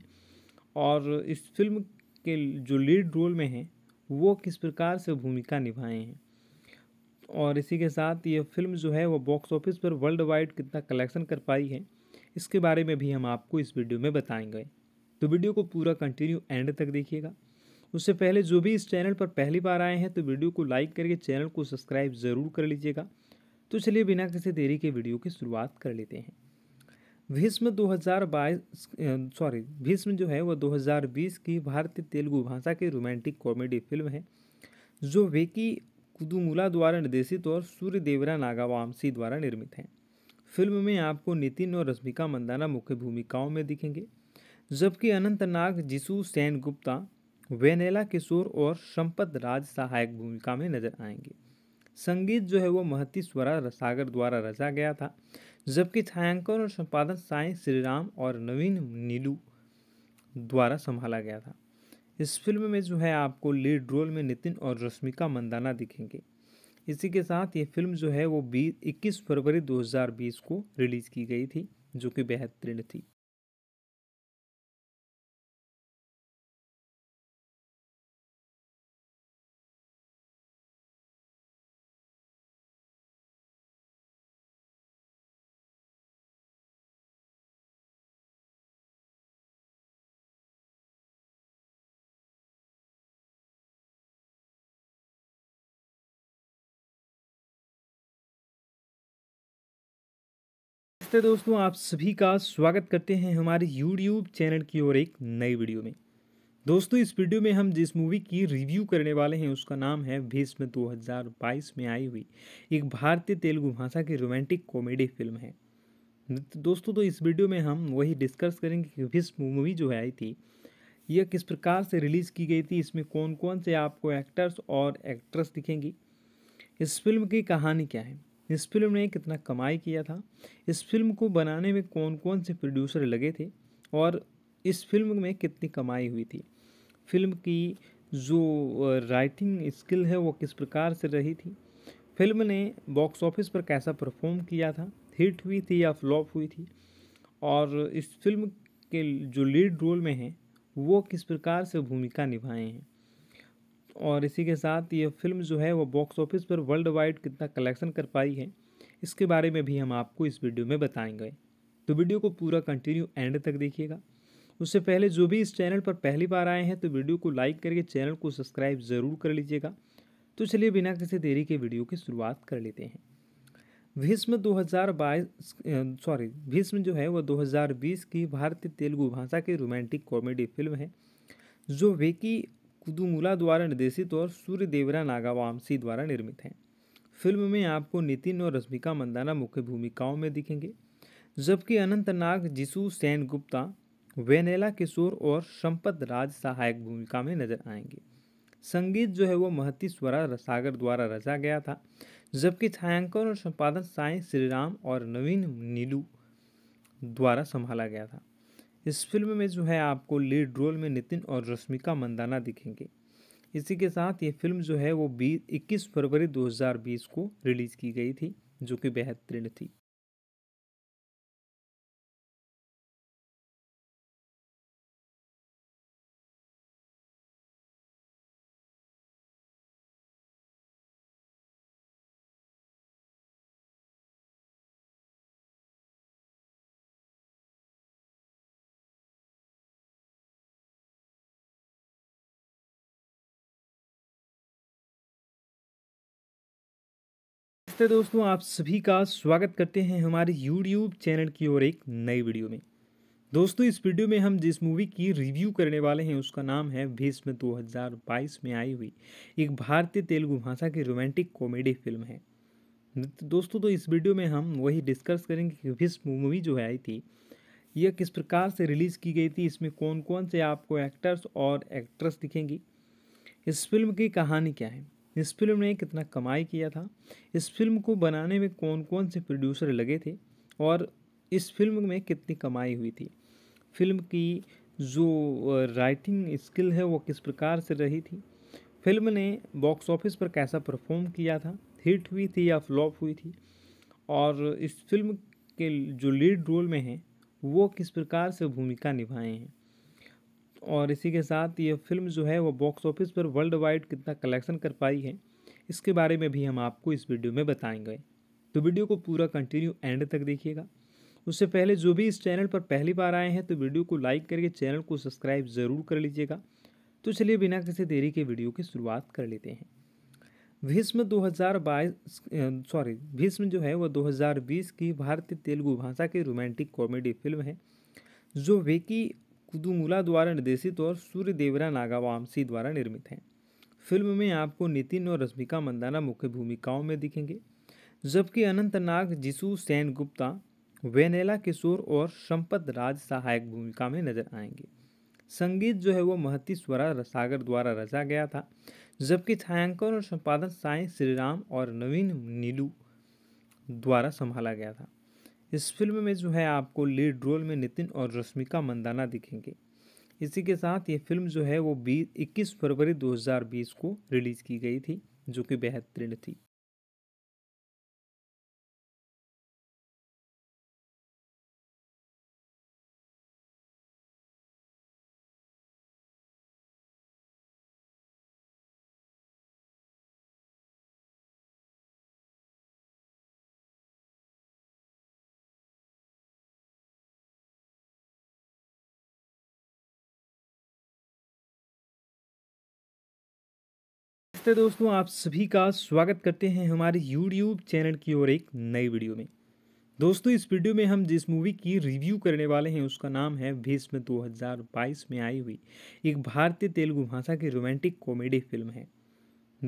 और इस फिल्म के जो लीड रोल में हैं वो किस प्रकार से भूमिका निभाए हैं और इसी के साथ ये फिल्म जो है वो बॉक्स ऑफिस पर वर्ल्ड वाइड कितना कलेक्शन कर पाई है इसके बारे में भी हम आपको इस वीडियो में बताएंगे तो वीडियो को पूरा कंटिन्यू एंड तक देखिएगा उससे पहले जो भी इस चैनल पर पहली बार आए हैं तो वीडियो को लाइक करके चैनल को सब्सक्राइब ज़रूर कर लीजिएगा तो चलिए बिना किसी देरी के वीडियो की शुरुआत कर लेते हैं भीष्म 2022 सॉरी भीष्म जो है वह 2020 की भारतीय तेलुगु भाषा की रोमांटिक कॉमेडी फिल्म है जो वेकी कुदुमुला द्वारा निर्देशित और सूर्य देवरा नागावामसी द्वारा निर्मित हैं फिल्म में आपको नितिन और रश्मिका मंदाना मुख्य भूमिकाओं में दिखेंगे जबकि अनंतनाग जिसु सेन गुप्ता वेनेला किशोर और संपत राज सहायक भूमिका में नजर आएंगे संगीत जो है वो महती स्वरा सागर द्वारा रचा गया था जबकि छायांकन और संपादन साई श्रीराम और नवीन नीलू द्वारा संभाला गया था इस फिल्म में जो है आपको लीड रोल में नितिन और रश्मिका मंदाना दिखेंगे इसी के साथ ये फिल्म जो है वो बीस इक्कीस फरवरी 2020 को रिलीज़ की गई थी जो कि बेहतरीन थी नमस्ते दोस्तों आप सभी का स्वागत करते हैं हमारे यूट्यूब चैनल की ओर एक नई वीडियो में दोस्तों इस वीडियो में हम जिस मूवी की रिव्यू करने वाले हैं उसका नाम है भीष्म 2022 में आई हुई एक भारतीय तेलुगु भाषा की रोमांटिक कॉमेडी फिल्म है तो दोस्तों तो इस वीडियो में हम वही डिस्कस करेंगे कि भीष्म मूवी जो है आई थी यह किस प्रकार से रिलीज़ की गई थी इसमें कौन कौन से आपको एक्टर्स और एक्ट्रेस दिखेंगी इस फिल्म की कहानी क्या है इस फिल्म ने कितना कमाई किया था इस फिल्म को बनाने में कौन कौन से प्रोड्यूसर लगे थे और इस फिल्म में कितनी कमाई हुई थी फिल्म की जो राइटिंग स्किल है वो किस प्रकार से रही थी फिल्म ने बॉक्स ऑफिस पर कैसा परफॉर्म किया था हिट हुई थी या फ्लॉप हुई थी और इस फिल्म के जो लीड रोल में हैं वो किस प्रकार से भूमिका निभाए हैं और इसी के साथ ये फिल्म जो है वो बॉक्स ऑफिस पर वर्ल्ड वाइड कितना कलेक्शन कर पाई है इसके बारे में भी हम आपको इस वीडियो में बताएंगे तो वीडियो को पूरा कंटिन्यू एंड तक देखिएगा उससे पहले जो भी इस चैनल पर पहली बार आए हैं तो वीडियो को लाइक करके चैनल को सब्सक्राइब ज़रूर कर लीजिएगा तो चलिए बिना किसी देरी के वीडियो की शुरुआत कर लेते हैं भीष्म 2022 सॉरी भीष्म जो है वह 2020 की भारतीय तेलुगु भाषा की रोमांटिक कॉमेडी फिल्म है जो वेकी कुदुमुला द्वारा निर्देशित और सूर्य देवरा नागावामसी द्वारा निर्मित हैं फिल्म में आपको नितिन और रश्मिका मंदाना मुख्य भूमिकाओं में दिखेंगे जबकि अनंतनाग जिसु सेन गुप्ता वेनेला किशोर और संपत राज सहायक भूमिका में नजर आएंगे संगीत जो है वो महती स्वरा रसागर द्वारा रचा गया था जबकि छायांकन और संपादन साई श्रीराम और नवीन नीलू द्वारा संभाला गया था इस फिल्म में जो है आपको लीड रोल में नितिन और रश्मिका मंदाना दिखेंगे इसी के साथ ये फिल्म जो है वो बीस इक्कीस फरवरी 2020 को रिलीज़ की गई थी जो कि बेहतरीन थी नमस्ते दोस्तों आप सभी का स्वागत करते हैं हमारे YouTube चैनल की ओर एक नई वीडियो में दोस्तों इस वीडियो में हम जिस मूवी की रिव्यू करने वाले हैं उसका नाम है भीष्म 2022 में आई हुई एक भारतीय तेलुगु भाषा की रोमांटिक कॉमेडी फिल्म है तो दोस्तों तो इस वीडियो में हम वही डिस्कस करेंगे कि भीष्म मूवी जो है आई थी यह किस प्रकार से रिलीज़ की गई थी इसमें कौन कौन से आपको एक्टर्स और एक्ट्रेस दिखेंगी इस फिल्म की कहानी क्या है इस फिल्म ने कितना कमाई किया था इस फिल्म को बनाने में कौन कौन से प्रोड्यूसर लगे थे और इस फिल्म में कितनी कमाई हुई थी फिल्म की जो राइटिंग स्किल है वो किस प्रकार से रही थी फिल्म ने बॉक्स ऑफिस पर कैसा परफॉर्म किया था हिट हुई थी या फ्लॉप हुई थी और इस फिल्म के जो लीड रोल में हैं वो किस प्रकार से भूमिका निभाए हैं और इसी के साथ ये फिल्म जो है वो बॉक्स ऑफिस पर वर्ल्ड वाइड कितना कलेक्शन कर पाई है इसके बारे में भी हम आपको इस वीडियो में बताएंगे तो वीडियो को पूरा कंटिन्यू एंड तक देखिएगा उससे पहले जो भी इस चैनल पर पहली बार आए हैं तो वीडियो को लाइक करके चैनल को सब्सक्राइब ज़रूर कर लीजिएगा तो चलिए बिना किसी देरी के वीडियो की शुरुआत कर लेते हैं भीष्म 2022 सॉरी भीष्म जो है वह 2020 की भारतीय तेलुगु भाषा की रोमांटिक कॉमेडी फिल्म है जो विकी कुदुमुला द्वारा निर्देशित और सूर्य देवरा नागावामसी द्वारा निर्मित हैं फिल्म में आपको नितिन और रश्मिका मंदाना मुख्य भूमिकाओं में दिखेंगे जबकि अनंतनाग जिसु सेन गुप्ता वेनेला किशोर और संपत राज सहायक भूमिका में नजर आएंगे संगीत जो है वो महती स्वरा सागर द्वारा रचा गया था जबकि छायांकन और संपादन साई श्रीराम और नवीन नीलू द्वारा संभाला गया था इस फिल्म में जो है आपको लीड रोल में नितिन और रश्मिका मंदाना दिखेंगे इसी के साथ ये फिल्म जो है वो बीस इक्कीस फरवरी 2020 को रिलीज़ की गई थी जो कि बेहतरीन थी नमस्ते दोस्तों आप सभी का स्वागत करते हैं हमारे यूट्यूब चैनल की ओर एक नई वीडियो में दोस्तों इस वीडियो में हम जिस मूवी की रिव्यू करने वाले हैं उसका नाम है भीष्म 2022 में आई हुई एक भारतीय तेलुगु भाषा की रोमांटिक कॉमेडी फिल्म है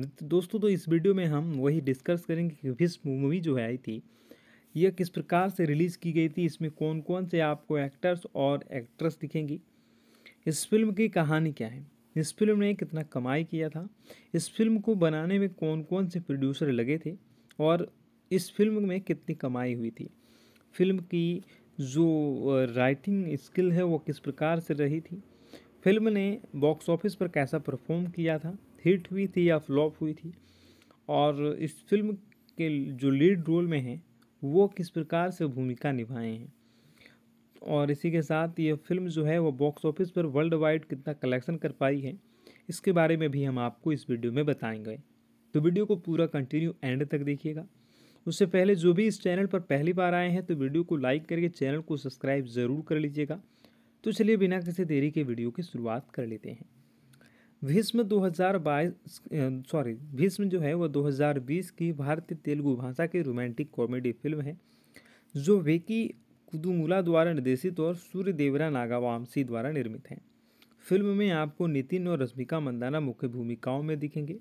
तो दोस्तों तो इस वीडियो में हम वही डिस्कस करेंगे कि भीष्म मूवी जो है आई थी यह किस प्रकार से रिलीज़ की गई थी इसमें कौन कौन से आपको एक्टर्स और एक्ट्रेस दिखेंगी इस फिल्म की कहानी क्या है इस फिल्म ने कितना कमाई किया था इस फिल्म को बनाने में कौन कौन से प्रोड्यूसर लगे थे और इस फिल्म में कितनी कमाई हुई थी फिल्म की जो राइटिंग स्किल है वो किस प्रकार से रही थी फिल्म ने बॉक्स ऑफिस पर कैसा परफॉर्म किया था हिट हुई थी या फ्लॉप हुई थी और इस फिल्म के जो लीड रोल में हैं वो किस प्रकार से भूमिका निभाए हैं और इसी के साथ ये फिल्म जो है वो बॉक्स ऑफिस पर वर्ल्ड वाइड कितना कलेक्शन कर पाई है इसके बारे में भी हम आपको इस वीडियो में बताएंगे तो वीडियो को पूरा कंटिन्यू एंड तक देखिएगा उससे पहले जो भी इस चैनल पर पहली बार आए हैं तो वीडियो को लाइक करके चैनल को सब्सक्राइब ज़रूर कर लीजिएगा तो चलिए बिना किसी देरी के वीडियो की शुरुआत कर लेते हैं भीष्म 2022 सॉरी भीष्म जो है वह 2020 की भारतीय तेलुगु भाषा की रोमांटिक कॉमेडी फिल्म है जो वेकी कुदुमुला द्वारा निर्देशित और सूर्य देवरा नागावामसी द्वारा निर्मित हैं फिल्म में आपको नितिन और रश्मिका मंदाना मुख्य भूमिकाओं में दिखेंगे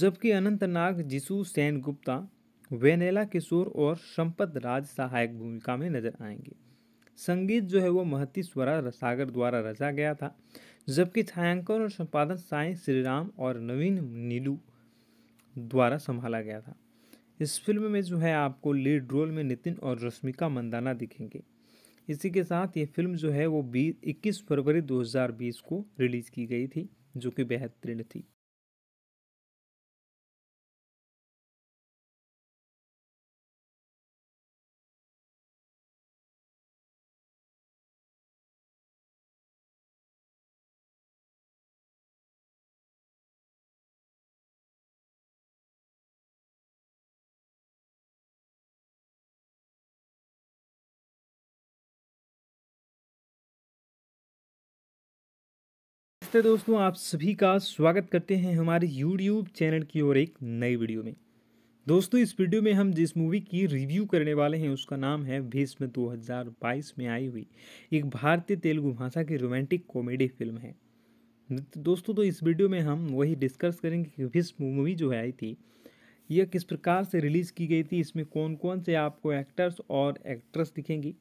जबकि अनंतनाग जिसु सेन गुप्ता वेनेला किशोर और संपत राज सहायक भूमिका में नजर आएंगे संगीत जो है वो महती स्वरा सागर द्वारा रचा गया था जबकि छायांकन और संपादन साई श्रीराम और नवीन नीलू द्वारा संभाला गया था इस फिल्म में जो है आपको लीड रोल में नितिन और रश्मिका मंदाना दिखेंगे इसी के साथ ये फिल्म जो है वो बीस इक्कीस फरवरी 2020 को रिलीज़ की गई थी जो कि बेहतरीन थी नमस्ते दोस्तों आप सभी का स्वागत करते हैं हमारे यूट्यूब चैनल की ओर एक नई वीडियो में दोस्तों इस वीडियो में हम जिस मूवी की रिव्यू करने वाले हैं उसका नाम है भीष्म 2022 में आई हुई एक भारतीय तेलुगु भाषा की रोमांटिक कॉमेडी फिल्म है दोस्तों तो इस वीडियो में हम वही डिस्कस करेंगे कि भीष्म मूवी जो है आई थी यह किस प्रकार से रिलीज़ की गई थी इसमें कौन कौन से आपको एक्टर्स और एक्ट्रेस दिखेंगी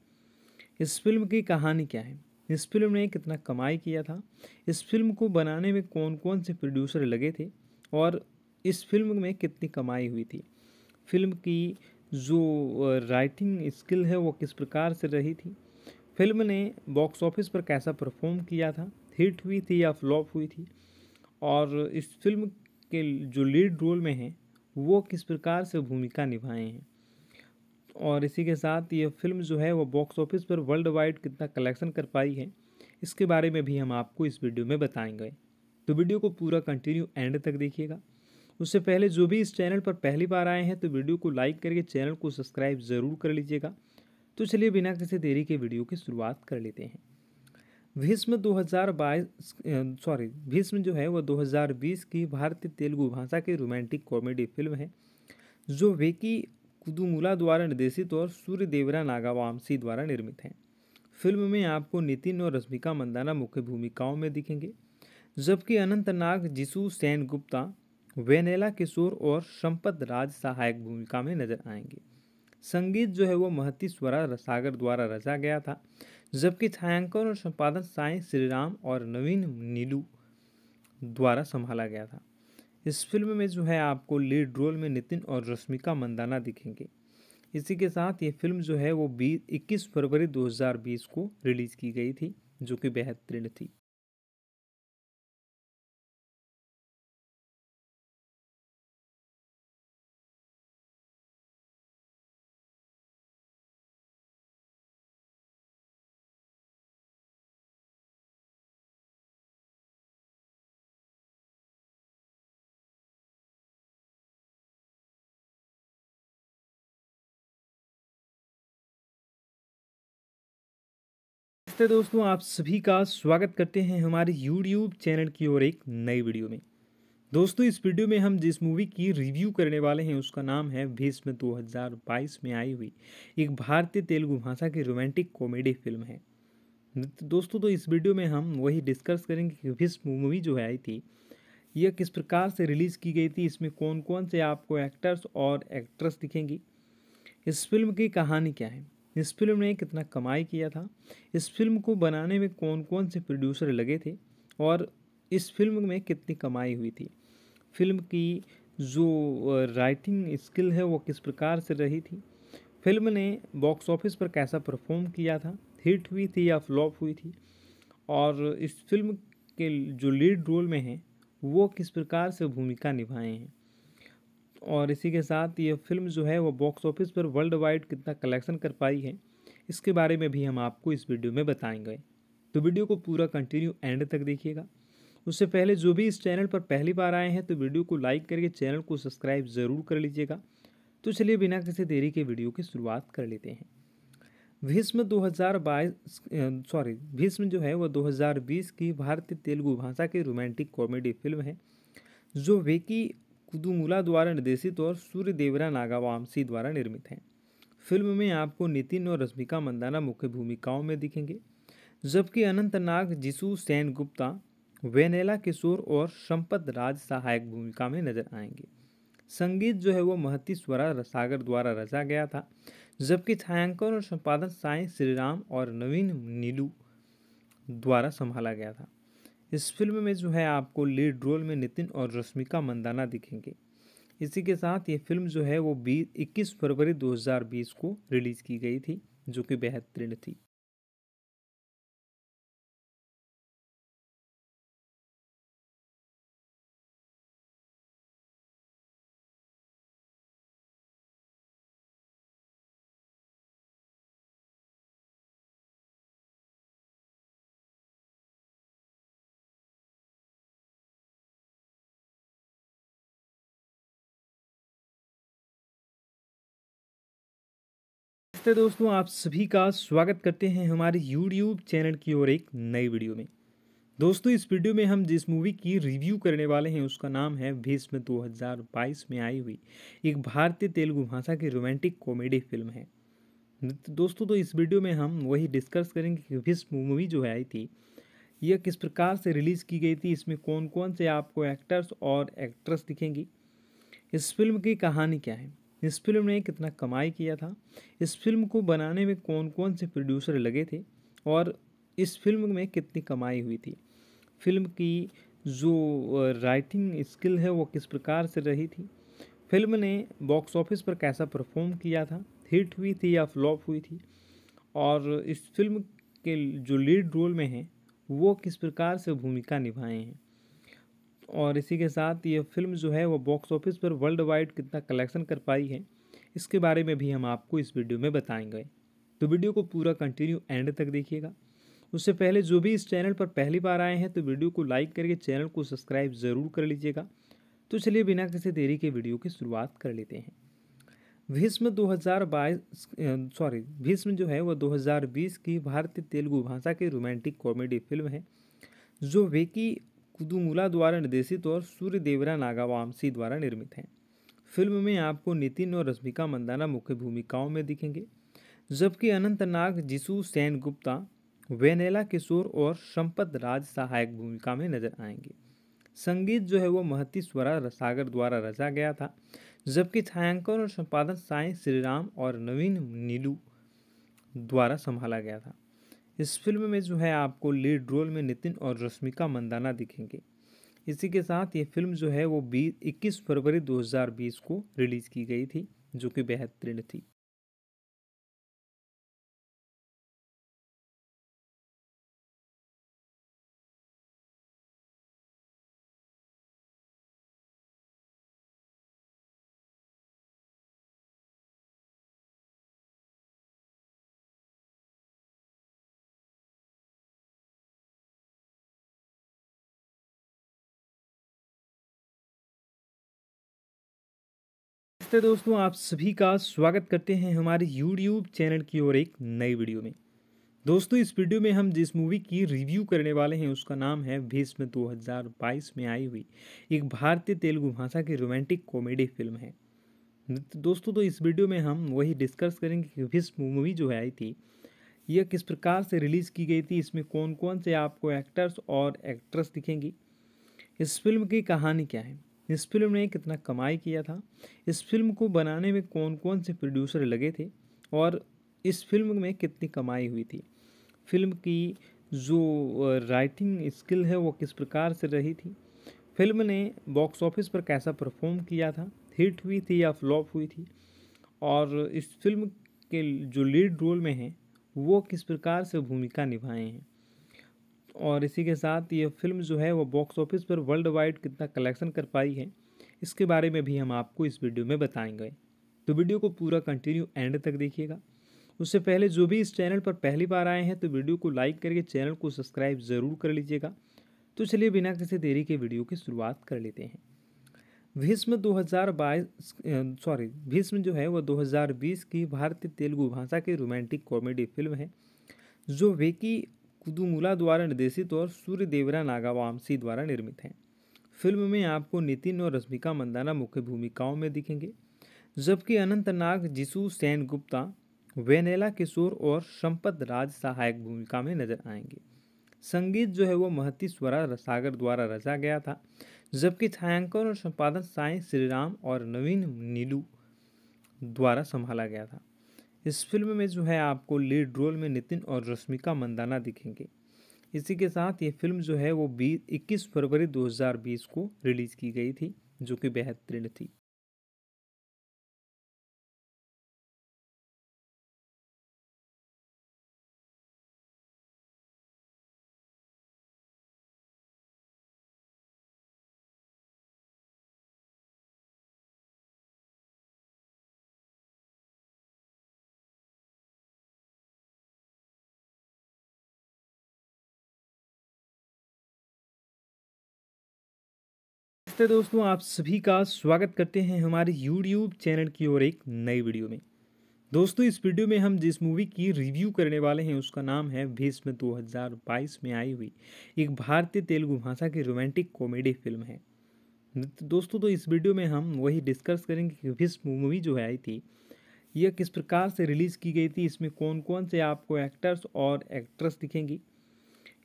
इस फिल्म की कहानी क्या है इस फिल्म ने कितना कमाई किया था इस फिल्म को बनाने में कौन कौन से प्रोड्यूसर लगे थे और इस फिल्म में कितनी कमाई हुई थी फिल्म की जो राइटिंग स्किल है वो किस प्रकार से रही थी फिल्म ने बॉक्स ऑफिस पर कैसा परफॉर्म किया था हिट हुई थी या फ्लॉप हुई थी और इस फिल्म के जो लीड रोल में हैं वो किस प्रकार से भूमिका निभाए हैं और इसी के साथ ये फिल्म जो है वो बॉक्स ऑफिस पर वर्ल्ड वाइड कितना कलेक्शन कर पाई है इसके बारे में भी हम आपको इस वीडियो में बताएंगे तो वीडियो को पूरा कंटिन्यू एंड तक देखिएगा उससे पहले जो भी इस चैनल पर पहली बार आए हैं तो वीडियो को लाइक करके चैनल को सब्सक्राइब ज़रूर कर लीजिएगा तो चलिए बिना किसी देरी के वीडियो की शुरुआत कर लेते हैं भीष्म 2022 सॉरी भीष्म जो है वह 2020 की भारतीय तेलुगु भाषा की रोमांटिक कॉमेडी फिल्म है जो विकी कुदुमुला द्वारा निर्देशित और सूर्य देवरा नागावामसी द्वारा निर्मित हैं फिल्म में आपको नितिन और रश्मिका मंदाना मुख्य भूमिकाओं में दिखेंगे जबकि अनंतनाग जिसु सेन गुप्ता वेनेला किशोर और संपत राज सहायक भूमिका में नजर आएंगे संगीत जो है वो महती स्वरा रसागर द्वारा रचा गया था जबकि छायांकन और संपादन साई श्रीराम और नवीन नीलू द्वारा संभाला गया था इस फिल्म में जो है आपको लीड रोल में नितिन और रश्मिका मंदाना दिखेंगे इसी के साथ ये फिल्म जो है वो बीस इक्कीस फरवरी 2020 को रिलीज़ की गई थी जो कि बेहतरीन थी नमस्ते दोस्तों आप सभी का स्वागत करते हैं हमारे YouTube चैनल की ओर एक नई वीडियो में दोस्तों इस वीडियो में हम जिस मूवी की रिव्यू करने वाले हैं उसका नाम है भीष्म 2022 में आई हुई एक भारतीय तेलुगु भाषा की रोमांटिक कॉमेडी फिल्म है तो दोस्तों तो इस वीडियो में हम वही डिस्कस करेंगे कि भीष्म मूवी जो है आई थी यह किस प्रकार से रिलीज़ की गई थी इसमें कौन कौन से आपको एक्टर्स और एक्ट्रेस दिखेंगी इस फिल्म की कहानी क्या है इस फिल्म ने कितना कमाई किया था इस फिल्म को बनाने में कौन कौन से प्रोड्यूसर लगे थे और इस फिल्म में कितनी कमाई हुई थी फिल्म की जो राइटिंग स्किल है वो किस प्रकार से रही थी फिल्म ने बॉक्स ऑफिस पर कैसा परफॉर्म किया था हिट हुई थी या फ्लॉप हुई थी और इस फिल्म के जो लीड रोल में हैं वो किस प्रकार से भूमिका निभाए हैं और इसी के साथ ये फिल्म जो है वो बॉक्स ऑफिस पर वर्ल्ड वाइड कितना कलेक्शन कर पाई है इसके बारे में भी हम आपको इस वीडियो में बताएंगे तो वीडियो को पूरा कंटिन्यू एंड तक देखिएगा उससे पहले जो भी इस चैनल पर पहली बार आए हैं तो वीडियो को लाइक करके चैनल को सब्सक्राइब ज़रूर कर लीजिएगा तो चलिए बिना किसी देरी के वीडियो की शुरुआत कर लेते हैं भीष्म 2022 सॉरी भीष्म जो है वह 2020 की भारतीय तेलुगु भाषा की रोमांटिक कॉमेडी फिल्म है जो विकी कुदुमुला द्वारा निर्देशित और सूर्य देवरा नागावामसी द्वारा निर्मित हैं फिल्म में आपको नितिन और रश्मिका मंदाना मुख्य भूमिकाओं में दिखेंगे जबकि अनंतनाग जिसु सेन गुप्ता वेनेला किशोर और संपत राज सहायक भूमिका में नजर आएंगे संगीत जो है वो महती स्वरा रसागर द्वारा रचा गया था जबकि छायांकन और संपादन साई श्रीराम और नवीन नीलू द्वारा संभाला गया था इस फिल्म में जो है आपको लीड रोल में नितिन और रश्मिका मंदाना दिखेंगे इसी के साथ ये फिल्म जो है वो बीस इक्कीस फरवरी 2020 को रिलीज़ की गई थी जो कि बेहतरीन थी नमस्ते दोस्तों आप सभी का स्वागत करते हैं हमारे यूट्यूब चैनल की ओर एक नई वीडियो में दोस्तों इस वीडियो में हम जिस मूवी की रिव्यू करने वाले हैं उसका नाम है भीष्म 2022 में आई हुई एक भारतीय तेलुगु भाषा की रोमांटिक कॉमेडी फिल्म है तो दोस्तों तो इस वीडियो में हम वही डिस्कस करेंगे कि भीष्म मूवी जो है आई थी यह किस प्रकार से रिलीज़ की गई थी इसमें कौन कौन से आपको एक्टर्स और एक्ट्रेस दिखेंगी इस फिल्म की कहानी क्या है इस फिल्म ने कितना कमाई किया था इस फिल्म को बनाने में कौन कौन से प्रोड्यूसर लगे थे और इस फिल्म में कितनी कमाई हुई थी फिल्म की जो राइटिंग स्किल है वो किस प्रकार से रही थी फिल्म ने बॉक्स ऑफिस पर कैसा परफॉर्म किया था हिट हुई थी या फ्लॉप हुई थी और इस फिल्म के जो लीड रोल में हैं वो किस प्रकार से भूमिका निभाए हैं और इसी के साथ ये फिल्म जो है वो बॉक्स ऑफिस पर वर्ल्ड वाइड कितना कलेक्शन कर पाई है इसके बारे में भी हम आपको इस वीडियो में बताएंगे तो वीडियो को पूरा कंटिन्यू एंड तक देखिएगा उससे पहले जो भी इस चैनल पर पहली बार आए हैं तो वीडियो को लाइक करके चैनल को सब्सक्राइब ज़रूर कर लीजिएगा तो चलिए बिना किसी देरी के वीडियो की शुरुआत कर लेते हैं भीष्म 2022 सॉरी भीष्म जो है वह 2020 की भारतीय तेलुगु भाषा की रोमांटिक कॉमेडी फिल्म है जो वेकी कुदुमुला द्वारा निर्देशित और सूर्य देवरा नागावामसी द्वारा निर्मित हैं फिल्म में आपको नितिन और रश्मिका मंदाना मुख्य भूमिकाओं में दिखेंगे जबकि अनंतनाग जिसु सेन गुप्ता वेनेला किशोर और संपत राज सहायक भूमिका में नजर आएंगे संगीत जो है वो महती स्वरा सागर द्वारा रचा गया था जबकि छायांकन और संपादन साई श्रीराम और नवीन नीलू द्वारा संभाला गया था इस फिल्म में जो है आपको लीड रोल में नितिन और रश्मिका मंदाना दिखेंगे इसी के साथ ये फिल्म जो है वो बीस इक्कीस फरवरी 2020 को रिलीज़ की गई थी जो कि बेहतरीन थी नमस्ते दोस्तों आप सभी का स्वागत करते हैं हमारे यूट्यूब चैनल की ओर एक नई वीडियो में दोस्तों इस वीडियो में हम जिस मूवी की रिव्यू करने वाले हैं उसका नाम है भीष्म 2022 में आई हुई एक भारतीय तेलुगु भाषा की रोमांटिक कॉमेडी फिल्म है दोस्तों तो इस वीडियो में हम वही डिस्कस करेंगे कि भीष्म मूवी जो है आई थी यह किस प्रकार से रिलीज़ की गई थी इसमें कौन कौन से आपको एक्टर्स और एक्ट्रेस दिखेंगी इस फिल्म की कहानी क्या है इस फिल्म ने कितना कमाई किया था इस फिल्म को बनाने में कौन कौन से प्रोड्यूसर लगे थे और इस फिल्म में कितनी कमाई हुई थी फिल्म की जो राइटिंग स्किल है वो किस प्रकार से रही थी फिल्म ने बॉक्स ऑफिस पर कैसा परफॉर्म किया था हिट हुई थी या फ्लॉप हुई थी और इस फिल्म के जो लीड रोल में हैं वो किस प्रकार से भूमिका निभाए हैं और इसी के साथ ये फिल्म जो है वो बॉक्स ऑफिस पर वर्ल्ड वाइड कितना कलेक्शन कर पाई है इसके बारे में भी हम आपको इस वीडियो में बताएंगे तो वीडियो को पूरा कंटिन्यू एंड तक देखिएगा उससे पहले जो भी इस चैनल पर पहली बार आए हैं तो वीडियो को लाइक करके चैनल को सब्सक्राइब ज़रूर कर लीजिएगा तो चलिए बिना किसी देरी के वीडियो की शुरुआत कर लेते हैं भीष्म 2022 सॉरी भीष्म जो है वह 2020 की भारतीय तेलुगु भाषा की रोमांटिक कॉमेडी फिल्म है जो वेकी कुदुमुला द्वारा निर्देशित और सूर्य देवरा नागावामसी द्वारा निर्मित हैं फिल्म में आपको नितिन और रश्मिका मंदाना मुख्य भूमिकाओं में दिखेंगे जबकि अनंतनाग जिसु सेन गुप्ता वेनेला किशोर और संपत राज सहायक भूमिका में नजर आएंगे संगीत जो है वो महती स्वरा रसागर द्वारा रचा गया था जबकि छायांकन और संपादन साई श्रीराम और नवीन नीलू द्वारा संभाला गया था इस फिल्म में जो है आपको लीड रोल में नितिन और रश्मिका मंदाना दिखेंगे इसी के साथ ये फिल्म जो है वो बीस इक्कीस फरवरी 2020 को रिलीज़ की गई थी जो कि बेहतरीन थी नमस्ते दोस्तों आप सभी का स्वागत करते हैं हमारे YouTube चैनल की ओर एक नई वीडियो में दोस्तों इस वीडियो में हम जिस मूवी की रिव्यू करने वाले हैं उसका नाम है भीष्म 2022 में आई हुई एक भारतीय तेलुगु भाषा की रोमांटिक कॉमेडी फिल्म है तो दोस्तों तो इस वीडियो में हम वही डिस्कस करेंगे कि भीष्म मूवी जो है आई थी यह किस प्रकार से रिलीज़ की गई थी इसमें कौन कौन से आपको एक्टर्स और एक्ट्रेस दिखेंगी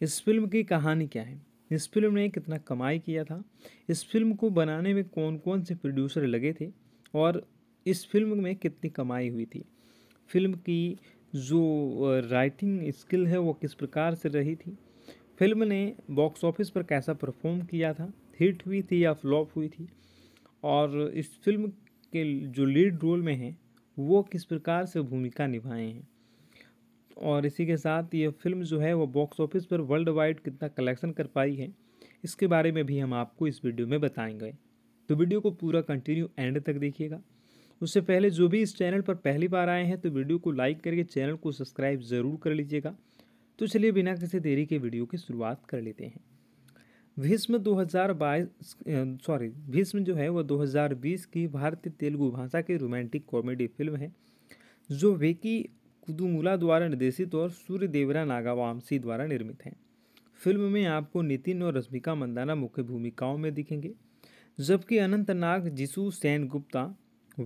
इस फिल्म की कहानी क्या है इस फिल्म ने कितना कमाई किया था इस फिल्म को बनाने में कौन कौन से प्रोड्यूसर लगे थे और इस फिल्म में कितनी कमाई हुई थी फिल्म की जो राइटिंग स्किल है वो किस प्रकार से रही थी फिल्म ने बॉक्स ऑफिस पर कैसा परफॉर्म किया था हिट हुई थी या फ्लॉप हुई थी और इस फिल्म के जो लीड रोल में हैं वो किस प्रकार से भूमिका निभाए हैं और इसी के साथ ये फिल्म जो है वो बॉक्स ऑफिस पर वर्ल्ड वाइड कितना कलेक्शन कर पाई है इसके बारे में भी हम आपको इस वीडियो में बताएंगे तो वीडियो को पूरा कंटिन्यू एंड तक देखिएगा उससे पहले जो भी इस चैनल पर पहली बार आए हैं तो वीडियो को लाइक करके चैनल को सब्सक्राइब ज़रूर कर लीजिएगा तो चलिए बिना किसी देरी के वीडियो की शुरुआत कर लेते हैं भीष्म 2022 सॉरी भीष्म जो है वह 2020 की भारतीय तेलुगु भाषा की रोमांटिक कॉमेडी फिल्म है जो की कुदुमुला द्वारा निर्देशित और सूर्य देवरा नागावामसी द्वारा निर्मित हैं फिल्म में आपको नितिन और रश्मिका मंदाना मुख्य भूमिकाओं में दिखेंगे जबकि अनंतनाग जिसु सेन गुप्ता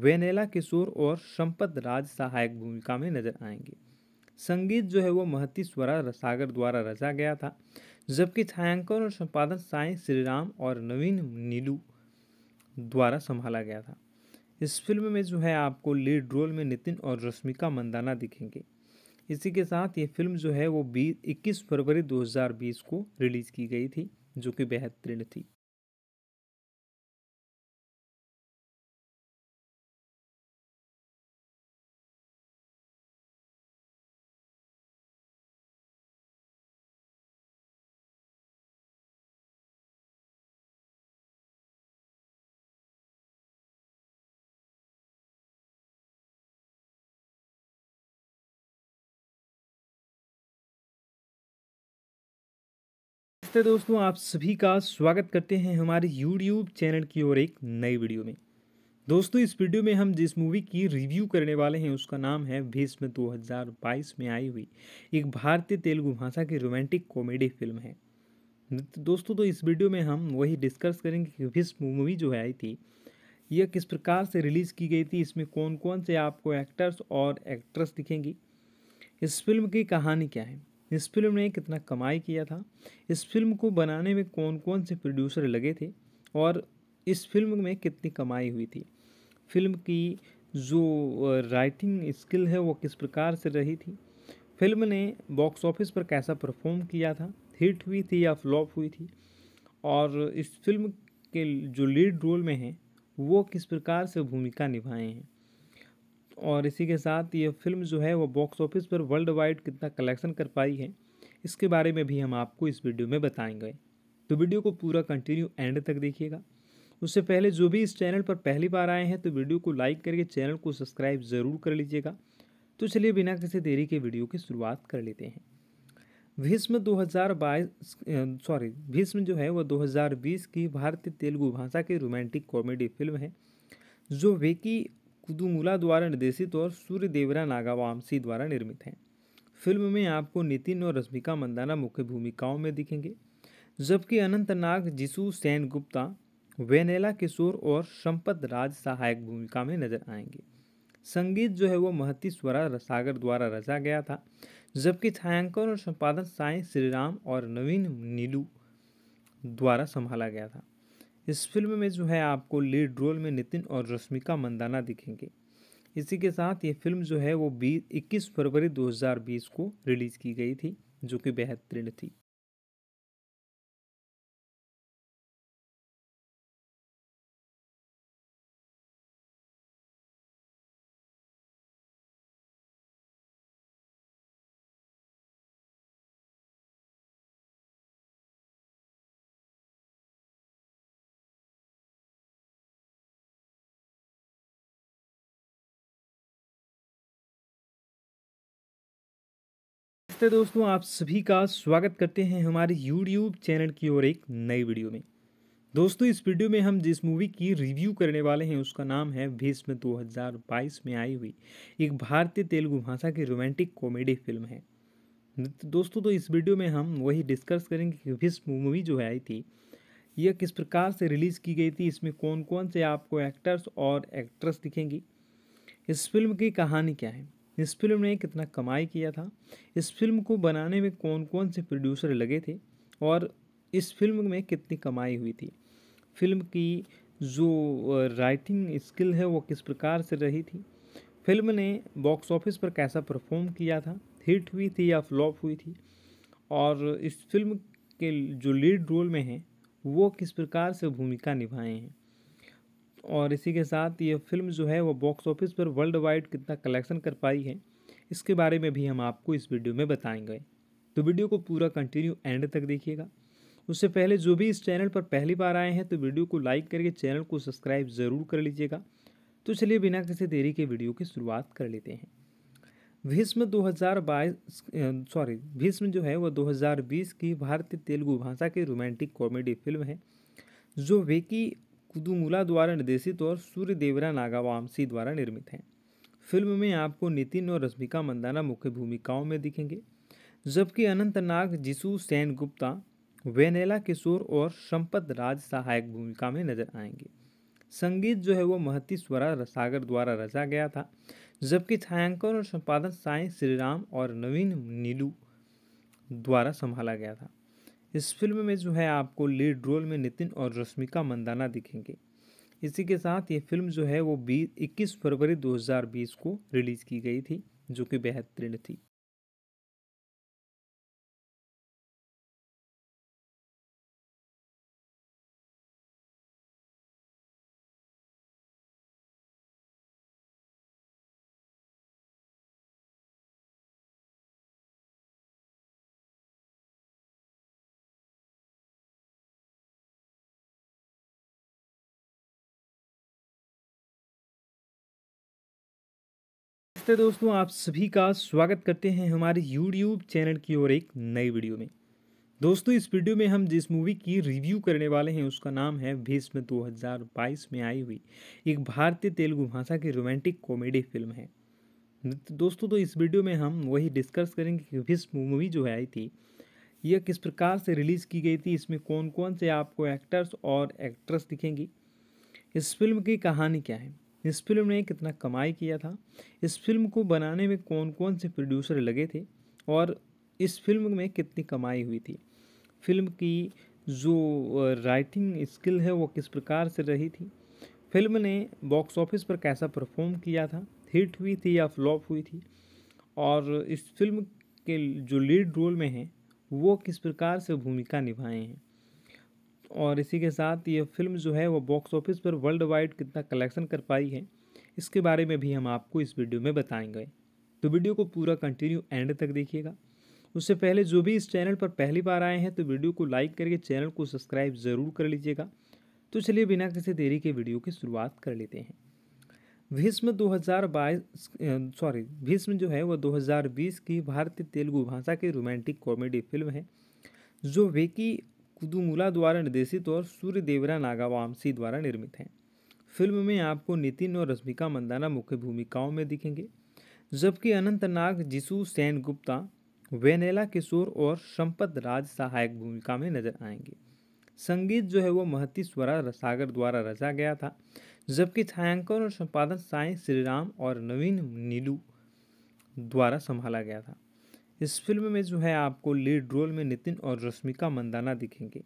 वेनेला किशोर और संपत राज सहायक भूमिका में नजर आएंगे संगीत जो है वो महती स्वरा रसागर द्वारा रचा गया था जबकि छायांकन और संपादन साई श्रीराम और नवीन नीलू द्वारा संभाला गया था इस फिल्म में जो है आपको लीड रोल में नितिन और रश्मिका मंदाना दिखेंगे इसी के साथ ये फिल्म जो है वो बीस इक्कीस फरवरी 2020 को रिलीज़ की गई थी जो कि बेहतरीन थी नमस्ते दोस्तों आप सभी का स्वागत करते हैं हमारे यूट्यूब चैनल की ओर एक नई वीडियो में दोस्तों इस वीडियो में हम जिस मूवी की रिव्यू करने वाले हैं उसका नाम है भीष्म 2022 में आई हुई एक भारतीय तेलुगु भाषा की रोमांटिक कॉमेडी फिल्म है तो दोस्तों तो इस वीडियो में हम वही डिस्कस करेंगे कि भीष्म मूवी जो है आई थी यह किस प्रकार से रिलीज़ की गई थी इसमें कौन कौन से आपको एक्टर्स और एक्ट्रेस दिखेंगी इस फिल्म की कहानी क्या है इस फिल्म ने कितना कमाई किया था इस फिल्म को बनाने में कौन कौन से प्रोड्यूसर लगे थे और इस फिल्म में कितनी कमाई हुई थी फिल्म की जो राइटिंग स्किल है वो किस प्रकार से रही थी फिल्म ने बॉक्स ऑफिस पर कैसा परफॉर्म किया था हिट हुई थी या फ्लॉप हुई थी और इस फिल्म के जो लीड रोल में हैं वो किस प्रकार से भूमिका निभाए हैं और इसी के साथ ये फिल्म जो है वो बॉक्स ऑफिस पर वर्ल्ड वाइड कितना कलेक्शन कर पाई है इसके बारे में भी हम आपको इस वीडियो में बताएंगे तो वीडियो को पूरा कंटिन्यू एंड तक देखिएगा उससे पहले जो भी इस चैनल पर पहली बार आए हैं तो वीडियो को लाइक करके चैनल को सब्सक्राइब ज़रूर कर लीजिएगा तो चलिए बिना किसी देरी के वीडियो की शुरुआत कर लेते हैं भीष्म 2022 सॉरी भीष्म जो है वह 2020 की भारतीय तेलुगु भाषा की रोमांटिक कॉमेडी फिल्म है जो वेकी कुदुमुला द्वारा निर्देशित और सूर्य देवरा नागावामसी द्वारा निर्मित हैं फिल्म में आपको नितिन और रश्मिका मंदाना मुख्य भूमिकाओं में दिखेंगे जबकि अनंतनाग जिसु सेन गुप्ता वेनेला किशोर और संपत राज सहायक भूमिका में नजर आएंगे संगीत जो है वो महती स्वरा सागर द्वारा रचा गया था जबकि छायांकन और संपादन साई श्रीराम और नवीन नीलू द्वारा संभाला गया था इस फिल्म में जो है आपको लीड रोल में नितिन और रश्मिका मंदाना दिखेंगे इसी के साथ ये फिल्म जो है वो बीस इक्कीस फरवरी 2020 को रिलीज़ की गई थी जो कि बेहतरीन थी नमस्ते दोस्तों आप सभी का स्वागत करते हैं हमारे यूट्यूब चैनल की ओर एक नई वीडियो में दोस्तों इस वीडियो में हम जिस मूवी की रिव्यू करने वाले हैं उसका नाम है भीष्म 2022 में आई हुई एक भारतीय तेलुगु भाषा की रोमांटिक कॉमेडी फिल्म है दोस्तों तो इस वीडियो में हम वही डिस्कस करेंगे कि भीष्म मूवी जो है आई थी यह किस प्रकार से रिलीज़ की गई थी इसमें कौन कौन से आपको एक्टर्स और एक्ट्रेस दिखेंगी इस फिल्म की कहानी क्या है इस फिल्म ने कितना कमाई किया था इस फिल्म को बनाने में कौन कौन से प्रोड्यूसर लगे थे और इस फिल्म में कितनी कमाई हुई थी फिल्म की जो राइटिंग स्किल है वो किस प्रकार से रही थी फिल्म ने बॉक्स ऑफिस पर कैसा परफॉर्म किया था हिट हुई थी या फ्लॉप हुई थी और इस फिल्म के जो लीड रोल में हैं वो किस प्रकार से भूमिका निभाए हैं और इसी के साथ ये फिल्म जो है वो बॉक्स ऑफिस पर वर्ल्ड वाइड कितना कलेक्शन कर पाई है इसके बारे में भी हम आपको इस वीडियो में बताएंगे तो वीडियो को पूरा कंटिन्यू एंड तक देखिएगा उससे पहले जो भी इस चैनल पर पहली बार आए हैं तो वीडियो को लाइक करके चैनल को सब्सक्राइब ज़रूर कर लीजिएगा तो चलिए बिना किसी देरी के वीडियो की शुरुआत कर लेते हैं भीष्म 2022 सॉरी भीष्म जो है वह 2020 की भारतीय तेलुगु भाषा की रोमांटिक कॉमेडी फिल्म है जो वेकी कुदुमुला द्वारा निर्देशित और सूर्य देवरा नागावामसी द्वारा निर्मित हैं फिल्म में आपको नितिन और रश्मिका मंदाना मुख्य भूमिकाओं में दिखेंगे जबकि अनंतनाग जिसु सेन गुप्ता वेनेला किशोर और संपत राज सहायक भूमिका में नजर आएंगे संगीत जो है वो महती स्वरा रसागर द्वारा रचा गया था जबकि छायांकन और संपादन साई श्रीराम और नवीन नीलू द्वारा संभाला गया था इस फिल्म में जो है आपको लीड रोल में नितिन और रश्मिका मंदाना दिखेंगे इसी के साथ ये फिल्म जो है वो बीस इक्कीस फरवरी 2020 को रिलीज़ की गई थी जो कि बेहतरीन थी नमस्ते दोस्तों आप सभी का स्वागत करते हैं हमारे यूट्यूब चैनल की ओर एक नई वीडियो में दोस्तों इस वीडियो में हम जिस मूवी की रिव्यू करने वाले हैं उसका नाम है भीष्म 2022 में आई हुई एक भारतीय तेलुगु भाषा की रोमांटिक कॉमेडी फिल्म है दोस्तों तो इस वीडियो में हम वही डिस्कस करेंगे कि भीष्म मूवी जो है आई थी यह किस प्रकार से रिलीज़ की गई थी इसमें कौन कौन से आपको एक्टर्स और एक्ट्रेस दिखेंगी इस फिल्म की कहानी क्या है इस फिल्म ने कितना कमाई किया था इस फिल्म को बनाने में कौन कौन से प्रोड्यूसर लगे थे और इस फिल्म में कितनी कमाई हुई थी फिल्म की जो राइटिंग स्किल है वो किस प्रकार से रही थी फिल्म ने बॉक्स ऑफिस पर कैसा परफॉर्म किया था हिट हुई थी या फ्लॉप हुई थी और इस फिल्म के जो लीड रोल में हैं वो किस प्रकार से भूमिका निभाए हैं और इसी के साथ ये फिल्म जो है वो बॉक्स ऑफिस पर वर्ल्ड वाइड कितना कलेक्शन कर पाई है इसके बारे में भी हम आपको इस वीडियो में बताएंगे तो वीडियो को पूरा कंटिन्यू एंड तक देखिएगा उससे पहले जो भी इस चैनल पर पहली बार आए हैं तो वीडियो को लाइक करके चैनल को सब्सक्राइब ज़रूर कर लीजिएगा तो चलिए बिना किसी देरी के वीडियो की शुरुआत कर लेते हैं भीष्म 2022 सॉरी भीष्म जो है वह 2020 की भारतीय तेलुगु भाषा की रोमांटिक कॉमेडी फिल्म है जो विकी कुदुमुला द्वारा निर्देशित और सूर्य देवरा नागावामसी द्वारा निर्मित हैं फिल्म में आपको नितिन और रश्मिका मंदाना मुख्य भूमिकाओं में दिखेंगे जबकि अनंतनाग जिसु सेन गुप्ता वेनेला किशोर और संपत राज सहायक भूमिका में नजर आएंगे संगीत जो है वो महती स्वरा रसागर द्वारा रचा गया था जबकि छायांकन और संपादन साई श्रीराम और नवीन नीलू द्वारा संभाला गया था इस फिल्म में जो है आपको लीड रोल में नितिन और रश्मिका मंदाना दिखेंगे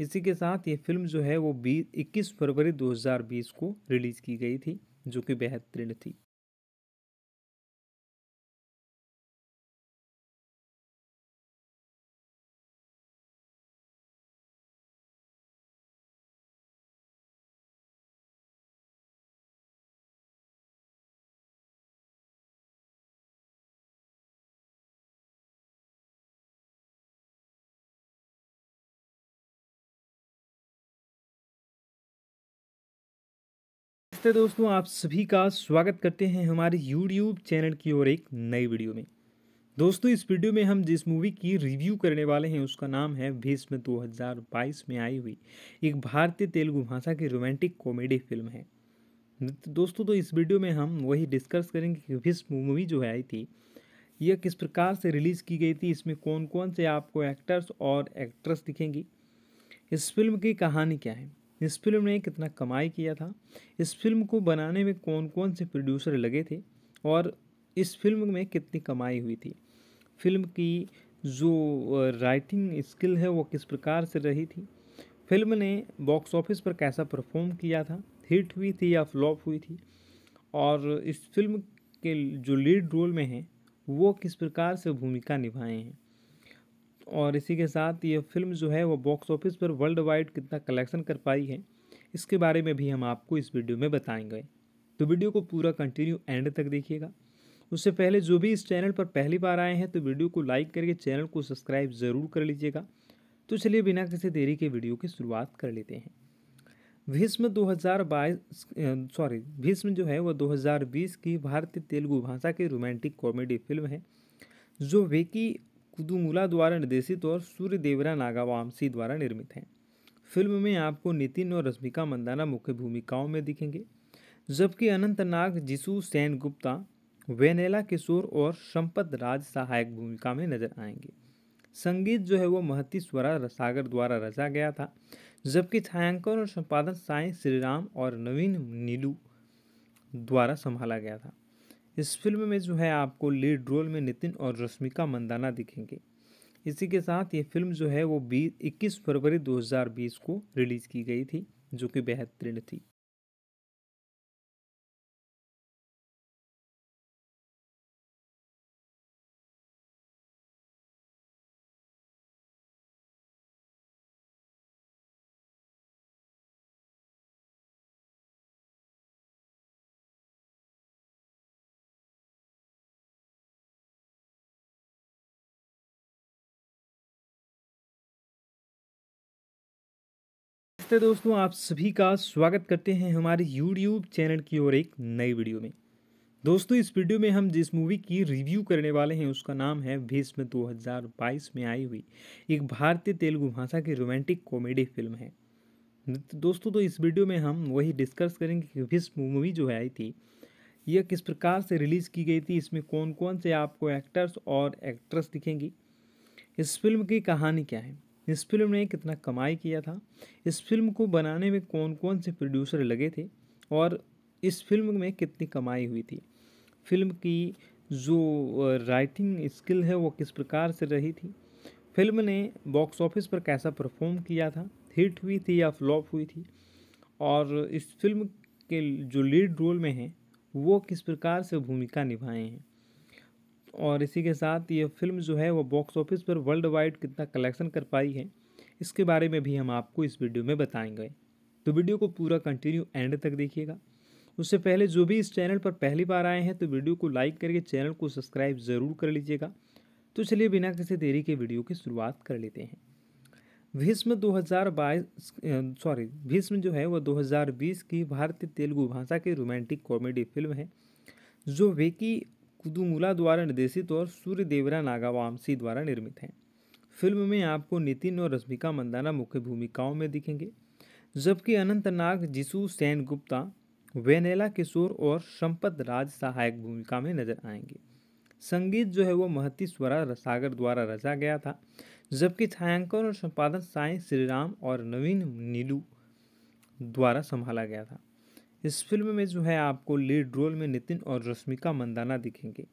इसी के साथ ये फिल्म जो है वो बीस इक्कीस फरवरी 2020 को रिलीज़ की गई थी जो कि बेहतरीन थी नमस्ते दोस्तों आप सभी का स्वागत करते हैं हमारे यूट्यूब चैनल की ओर एक नई वीडियो में दोस्तों इस वीडियो में हम जिस मूवी की रिव्यू करने वाले हैं उसका नाम है भीष्म 2022 में आई हुई एक भारतीय तेलुगु भाषा की रोमांटिक कॉमेडी फिल्म है तो दोस्तों तो इस वीडियो में हम वही डिस्कस करेंगे कि भीष्म मूवी जो है आई थी यह किस प्रकार से रिलीज़ की गई थी इसमें कौन कौन से आपको एक्टर्स और एक्ट्रेस दिखेंगी इस फिल्म की कहानी क्या है इस फिल्म ने कितना कमाई किया था इस फिल्म को बनाने में कौन कौन से प्रोड्यूसर लगे थे और इस फिल्म में कितनी कमाई हुई थी फिल्म की जो राइटिंग स्किल है वो किस प्रकार से रही थी फिल्म ने बॉक्स ऑफिस पर कैसा परफॉर्म किया था हिट हुई थी या फ्लॉप हुई थी और इस फिल्म के जो लीड रोल में हैं वो किस प्रकार से भूमिका निभाए हैं और इसी के साथ ये फिल्म जो है वो बॉक्स ऑफिस पर वर्ल्ड वाइड कितना कलेक्शन कर पाई है इसके बारे में भी हम आपको इस वीडियो में बताएंगे तो वीडियो को पूरा कंटिन्यू एंड तक देखिएगा उससे पहले जो भी इस चैनल पर पहली बार आए हैं तो वीडियो को लाइक करके चैनल को सब्सक्राइब ज़रूर कर लीजिएगा तो चलिए बिना किसी देरी के वीडियो की शुरुआत कर लेते हैं भीष्म 2022 सॉरी भीष्म जो है वह 2020 की भारतीय तेलुगु भाषा की रोमांटिक कॉमेडी फिल्म है जो वेकी कुदुमुला द्वारा निर्देशित और सूर्य देवरा नागावामसी द्वारा निर्मित हैं फिल्म में आपको नितिन और रश्मिका मंदाना मुख्य भूमिकाओं में दिखेंगे जबकि अनंतनाग जिसु सेन गुप्ता वेनेला किशोर और संपत राज सहायक भूमिका में नजर आएंगे संगीत जो है वो महती स्वरा सागर द्वारा रचा गया था जबकि छायांकन और संपादन साई श्रीराम और नवीन नीलू द्वारा संभाला गया था इस फिल्म में जो है आपको लीड रोल में नितिन और रश्मिका मंदाना दिखेंगे इसी के साथ ये फिल्म जो है वो बीस इक्कीस फरवरी 2020 को रिलीज़ की गई थी जो कि बेहतरीन थी नमस्ते दोस्तों आप सभी का स्वागत करते हैं हमारे यूट्यूब चैनल की ओर एक नई वीडियो में दोस्तों इस वीडियो में हम जिस मूवी की रिव्यू करने वाले हैं उसका नाम है भीष्म 2022 में आई हुई एक भारतीय तेलुगु भाषा की रोमांटिक कॉमेडी फिल्म है दोस्तों तो इस वीडियो में हम वही डिस्कस करेंगे कि भीष्म मूवी जो है आई थी यह किस प्रकार से रिलीज़ की गई थी इसमें कौन कौन से आपको एक्टर्स और एक्ट्रेस दिखेंगी इस फिल्म की कहानी क्या है इस फिल्म ने कितना कमाई किया था इस फिल्म को बनाने में कौन कौन से प्रोड्यूसर लगे थे और इस फिल्म में कितनी कमाई हुई थी फिल्म की जो राइटिंग स्किल है वो किस प्रकार से रही थी फिल्म ने बॉक्स ऑफिस पर कैसा परफॉर्म किया था हिट हुई थी या फ्लॉप हुई थी और इस फिल्म के जो लीड रोल में हैं वो किस प्रकार से भूमिका निभाए हैं और इसी के साथ ये फिल्म जो है वो बॉक्स ऑफिस पर वर्ल्ड वाइड कितना कलेक्शन कर पाई है इसके बारे में भी हम आपको इस वीडियो में बताएंगे तो वीडियो को पूरा कंटिन्यू एंड तक देखिएगा उससे पहले जो भी इस चैनल पर पहली बार आए हैं तो वीडियो को लाइक करके चैनल को सब्सक्राइब ज़रूर कर लीजिएगा तो चलिए बिना किसी देरी के वीडियो की शुरुआत कर लेते हैं भीष्म 2022 सॉरी भीष्म जो है वह 2020 की भारतीय तेलुगु भाषा की रोमांटिक कॉमेडी फिल्म है जो वेकी कुदुमुला द्वारा निर्देशित और सूर्य देवरा नागावामसी द्वारा निर्मित हैं फिल्म में आपको नितिन और रश्मिका मंदाना मुख्य भूमिकाओं में दिखेंगे जबकि अनंतनाग जिसु सेन गुप्ता वेनेला किशोर और संपत राज सहायक भूमिका में नजर आएंगे संगीत जो है वो महती स्वरा रसागर द्वारा रचा गया था जबकि छायांकन और संपादन साई श्रीराम और नवीन नीलू द्वारा संभाला गया था इस फिल्म में जो है आपको लीड रोल में नितिन और रश्मिका मंदाना दिखेंगे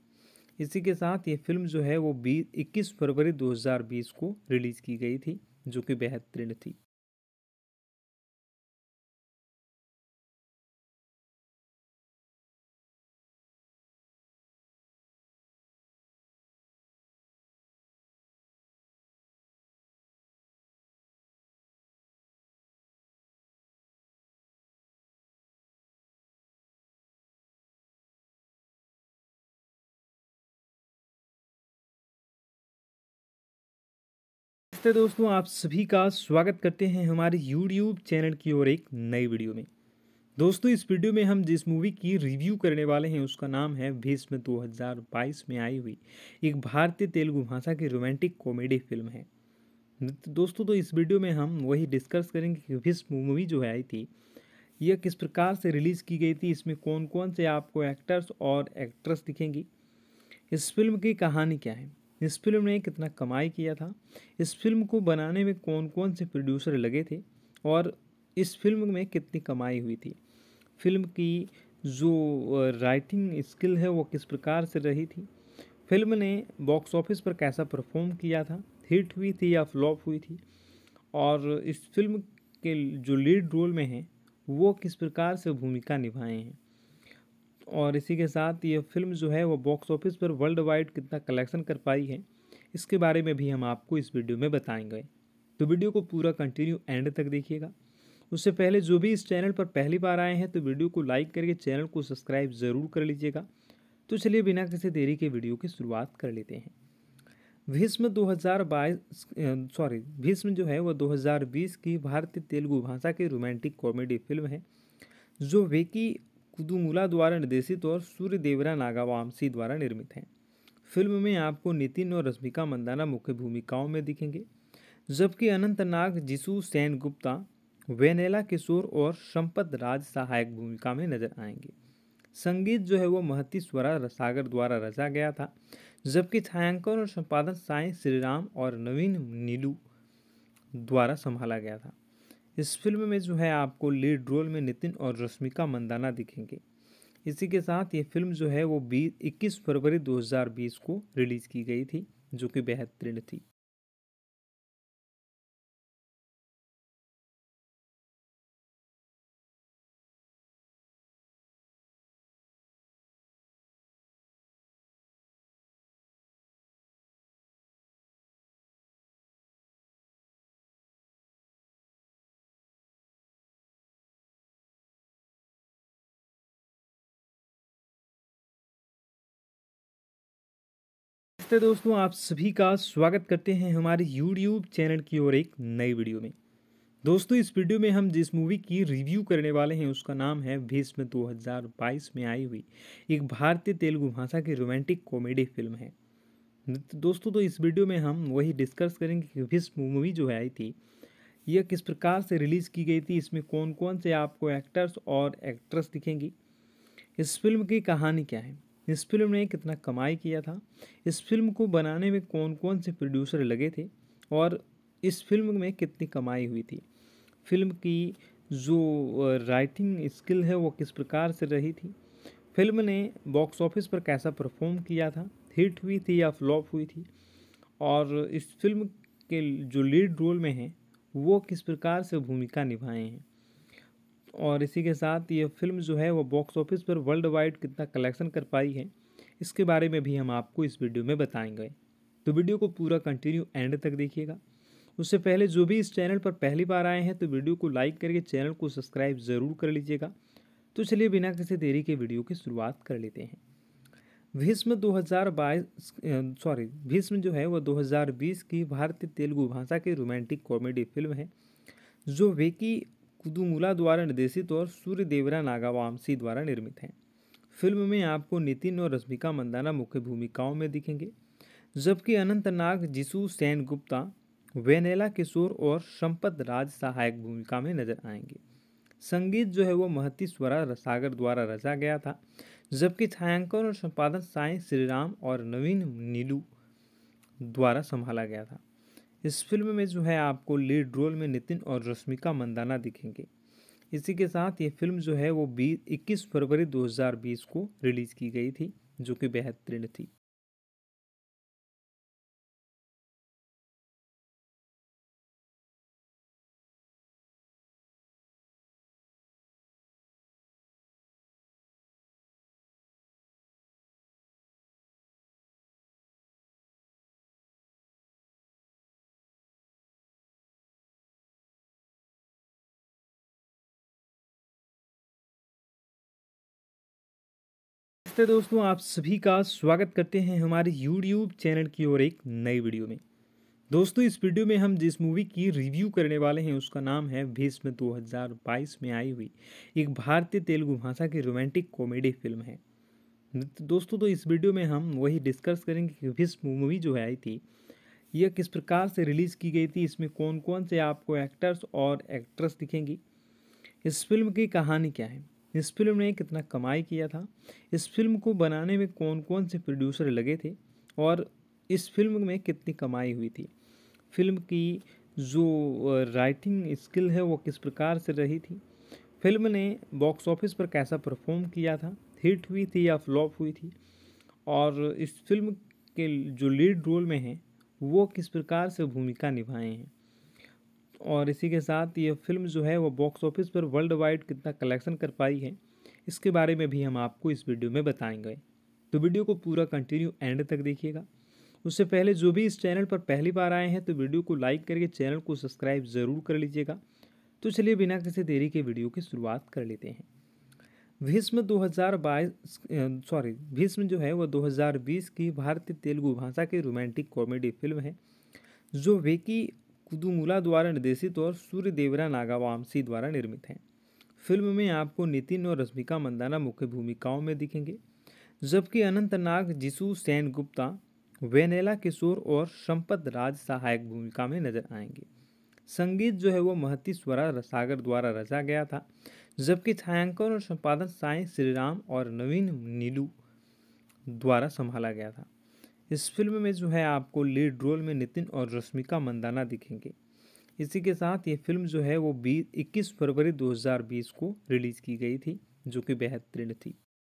इसी के साथ ये फिल्म जो है वो बीस इक्कीस फरवरी 2020 को रिलीज़ की गई थी जो कि बेहतरीन थी नमस्ते दोस्तों आप सभी का स्वागत करते हैं हमारे YouTube चैनल की ओर एक नई वीडियो में दोस्तों इस वीडियो में हम जिस मूवी की रिव्यू करने वाले हैं उसका नाम है भीष्म 2022 में आई हुई एक भारतीय तेलुगु भाषा की रोमांटिक कॉमेडी फिल्म है तो दोस्तों तो इस वीडियो में हम वही डिस्कस करेंगे कि भीष्म मूवी जो है आई थी यह किस प्रकार से रिलीज़ की गई थी इसमें कौन कौन से आपको एक्टर्स और एक्ट्रेस दिखेंगी इस फिल्म की कहानी क्या है इस फिल्म ने कितना कमाई किया था इस फिल्म को बनाने में कौन कौन से प्रोड्यूसर लगे थे और इस फिल्म में कितनी कमाई हुई थी फिल्म की जो राइटिंग स्किल है वो किस प्रकार से रही थी फिल्म ने बॉक्स ऑफिस पर कैसा परफॉर्म किया था हिट हुई थी या फ्लॉप हुई थी और इस फिल्म के जो लीड रोल में हैं वो किस प्रकार से भूमिका निभाए हैं और इसी के साथ ये फिल्म जो है वो बॉक्स ऑफिस पर वर्ल्ड वाइड कितना कलेक्शन कर पाई है इसके बारे में भी हम आपको इस वीडियो में बताएंगे तो वीडियो को पूरा कंटिन्यू एंड तक देखिएगा उससे पहले जो भी इस चैनल पर पहली बार आए हैं तो वीडियो को लाइक करके चैनल को सब्सक्राइब ज़रूर कर लीजिएगा तो चलिए बिना किसी देरी के वीडियो की शुरुआत कर लेते हैं भीष्म 2022 सॉरी भीष्म जो है वह 2020 की भारतीय तेलुगु भाषा की रोमांटिक कॉमेडी फिल्म है जो विकी कुदुमुला द्वारा निर्देशित और सूर्य देवरा नागावामसी द्वारा निर्मित हैं फिल्म में आपको नितिन और रश्मिका मंदाना मुख्य भूमिकाओं में दिखेंगे जबकि अनंतनाग जिसु सेन गुप्ता वेनेला किशोर और संपत राज सहायक भूमिका में नजर आएंगे संगीत जो है वो महती स्वरा रसागर द्वारा रचा गया था जबकि छायांकन और संपादन साई श्रीराम और नवीन नीलू द्वारा संभाला गया था इस फिल्म में जो है आपको लीड रोल में नितिन और रश्मिका मंदाना दिखेंगे इसी के साथ ये फिल्म जो है वो बीस इक्कीस फरवरी 2020 को रिलीज़ की गई थी जो कि बेहतरीन थी नमस्ते दोस्तों आप सभी का स्वागत करते हैं हमारे यूट्यूब चैनल की ओर एक नई वीडियो में दोस्तों इस वीडियो में हम जिस मूवी की रिव्यू करने वाले हैं उसका नाम है भीष्म 2022 में आई हुई एक भारतीय तेलुगु भाषा की रोमांटिक कॉमेडी फिल्म है तो दोस्तों तो इस वीडियो में हम वही डिस्कस करेंगे कि भीष्म मूवी जो है आई थी यह किस प्रकार से रिलीज़ की गई थी इसमें कौन कौन से आपको एक्टर्स और एक्ट्रेस दिखेंगी इस फिल्म की कहानी क्या है इस फिल्म ने कितना कमाई किया था इस फिल्म को बनाने में कौन कौन से प्रोड्यूसर लगे थे और इस फिल्म में कितनी कमाई हुई थी फिल्म की जो राइटिंग स्किल है वो किस प्रकार से रही थी फिल्म ने बॉक्स ऑफिस पर कैसा परफॉर्म किया था हिट हुई थी या फ्लॉप हुई थी और इस फिल्म के जो लीड रोल में हैं वो किस प्रकार से भूमिका निभाए हैं और इसी के साथ ये फिल्म जो है वो बॉक्स ऑफिस पर वर्ल्ड वाइड कितना कलेक्शन कर पाई है इसके बारे में भी हम आपको इस वीडियो में बताएंगे तो वीडियो को पूरा कंटिन्यू एंड तक देखिएगा उससे पहले जो भी इस चैनल पर पहली बार आए हैं तो वीडियो को लाइक करके चैनल को सब्सक्राइब ज़रूर कर लीजिएगा तो चलिए बिना किसी देरी के वीडियो की शुरुआत कर लेते हैं भीष्म 2022 सॉरी भीष्म जो है वह 2020 की भारतीय तेलुगु भाषा की रोमांटिक कॉमेडी फिल्म है जो वेकी कुदुमुला द्वारा निर्देशित और सूर्य देवरा नागावामसी द्वारा निर्मित हैं फिल्म में आपको नितिन और रश्मिका मंदाना मुख्य भूमिकाओं में दिखेंगे जबकि अनंतनाग जिसु सेन गुप्ता वेनेला किशोर और संपत राज सहायक भूमिका में नजर आएंगे संगीत जो है वो महती स्वरा सागर द्वारा रचा गया था जबकि छायांकन और संपादन साई श्रीराम और नवीन नीलू द्वारा संभाला गया था इस फिल्म में जो है आपको लीड रोल में नितिन और रश्मिका मंदाना दिखेंगे इसी के साथ ये फिल्म जो है वो बीस इक्कीस फरवरी 2020 को रिलीज़ की गई थी जो कि बेहतरीन थी नमस्ते दोस्तों आप सभी का स्वागत करते हैं हमारे यूट्यूब चैनल की ओर एक नई वीडियो में दोस्तों इस वीडियो में हम जिस मूवी की रिव्यू करने वाले हैं उसका नाम है भीष्म 2022 में आई हुई एक भारतीय तेलुगु भाषा की रोमांटिक कॉमेडी फिल्म है दोस्तों तो इस वीडियो में हम वही डिस्कस करेंगे कि भीष्म मूवी जो है आई थी यह किस प्रकार से रिलीज़ की गई थी इसमें कौन कौन से आपको एक्टर्स और एक्ट्रेस दिखेंगी इस फिल्म की कहानी क्या है इस फिल्म ने कितना कमाई किया था इस फिल्म को बनाने में कौन कौन से प्रोड्यूसर लगे थे और इस फिल्म में कितनी कमाई हुई थी फिल्म की जो राइटिंग स्किल है वो किस प्रकार से रही थी फिल्म ने बॉक्स ऑफिस पर कैसा परफॉर्म किया था हिट हुई थी या फ्लॉप हुई थी और इस फिल्म के जो लीड रोल में हैं वो किस प्रकार से भूमिका निभाए हैं और इसी के साथ ये फिल्म जो है वो बॉक्स ऑफिस पर वर्ल्ड वाइड कितना कलेक्शन कर पाई है इसके बारे में भी हम आपको इस वीडियो में बताएंगे तो वीडियो को पूरा कंटिन्यू एंड तक देखिएगा उससे पहले जो भी इस चैनल पर पहली बार आए हैं तो वीडियो को लाइक करके चैनल को सब्सक्राइब ज़रूर कर लीजिएगा तो चलिए बिना किसी देरी के वीडियो की शुरुआत कर लेते हैं भीष्म 2022 सॉरी भीष्म जो है वो 2020 की भारतीय तेलुगु भाषा की रोमांटिक कॉमेडी फिल्म है जो वेकी कुदुमुला द्वारा निर्देशित और सूर्य देवरा नागावामसी द्वारा निर्मित हैं फिल्म में आपको नितिन और रश्मिका मंदाना मुख्य भूमिकाओं में दिखेंगे जबकि अनंतनाग जिसु सेन गुप्ता वेनेला किशोर और संपत राज सहायक भूमिका में नजर आएंगे संगीत जो है वो महती स्वरा रसागर द्वारा रचा गया था जबकि छायांकन और संपादन साई श्रीराम और नवीन नीलू द्वारा संभाला गया था इस फिल्म में जो है आपको लीड रोल में नितिन और रश्मिका मंदाना दिखेंगे इसी के साथ ये फिल्म जो है वो बीस इक्कीस फरवरी 2020 को रिलीज़ की गई थी जो कि बेहतरीन थी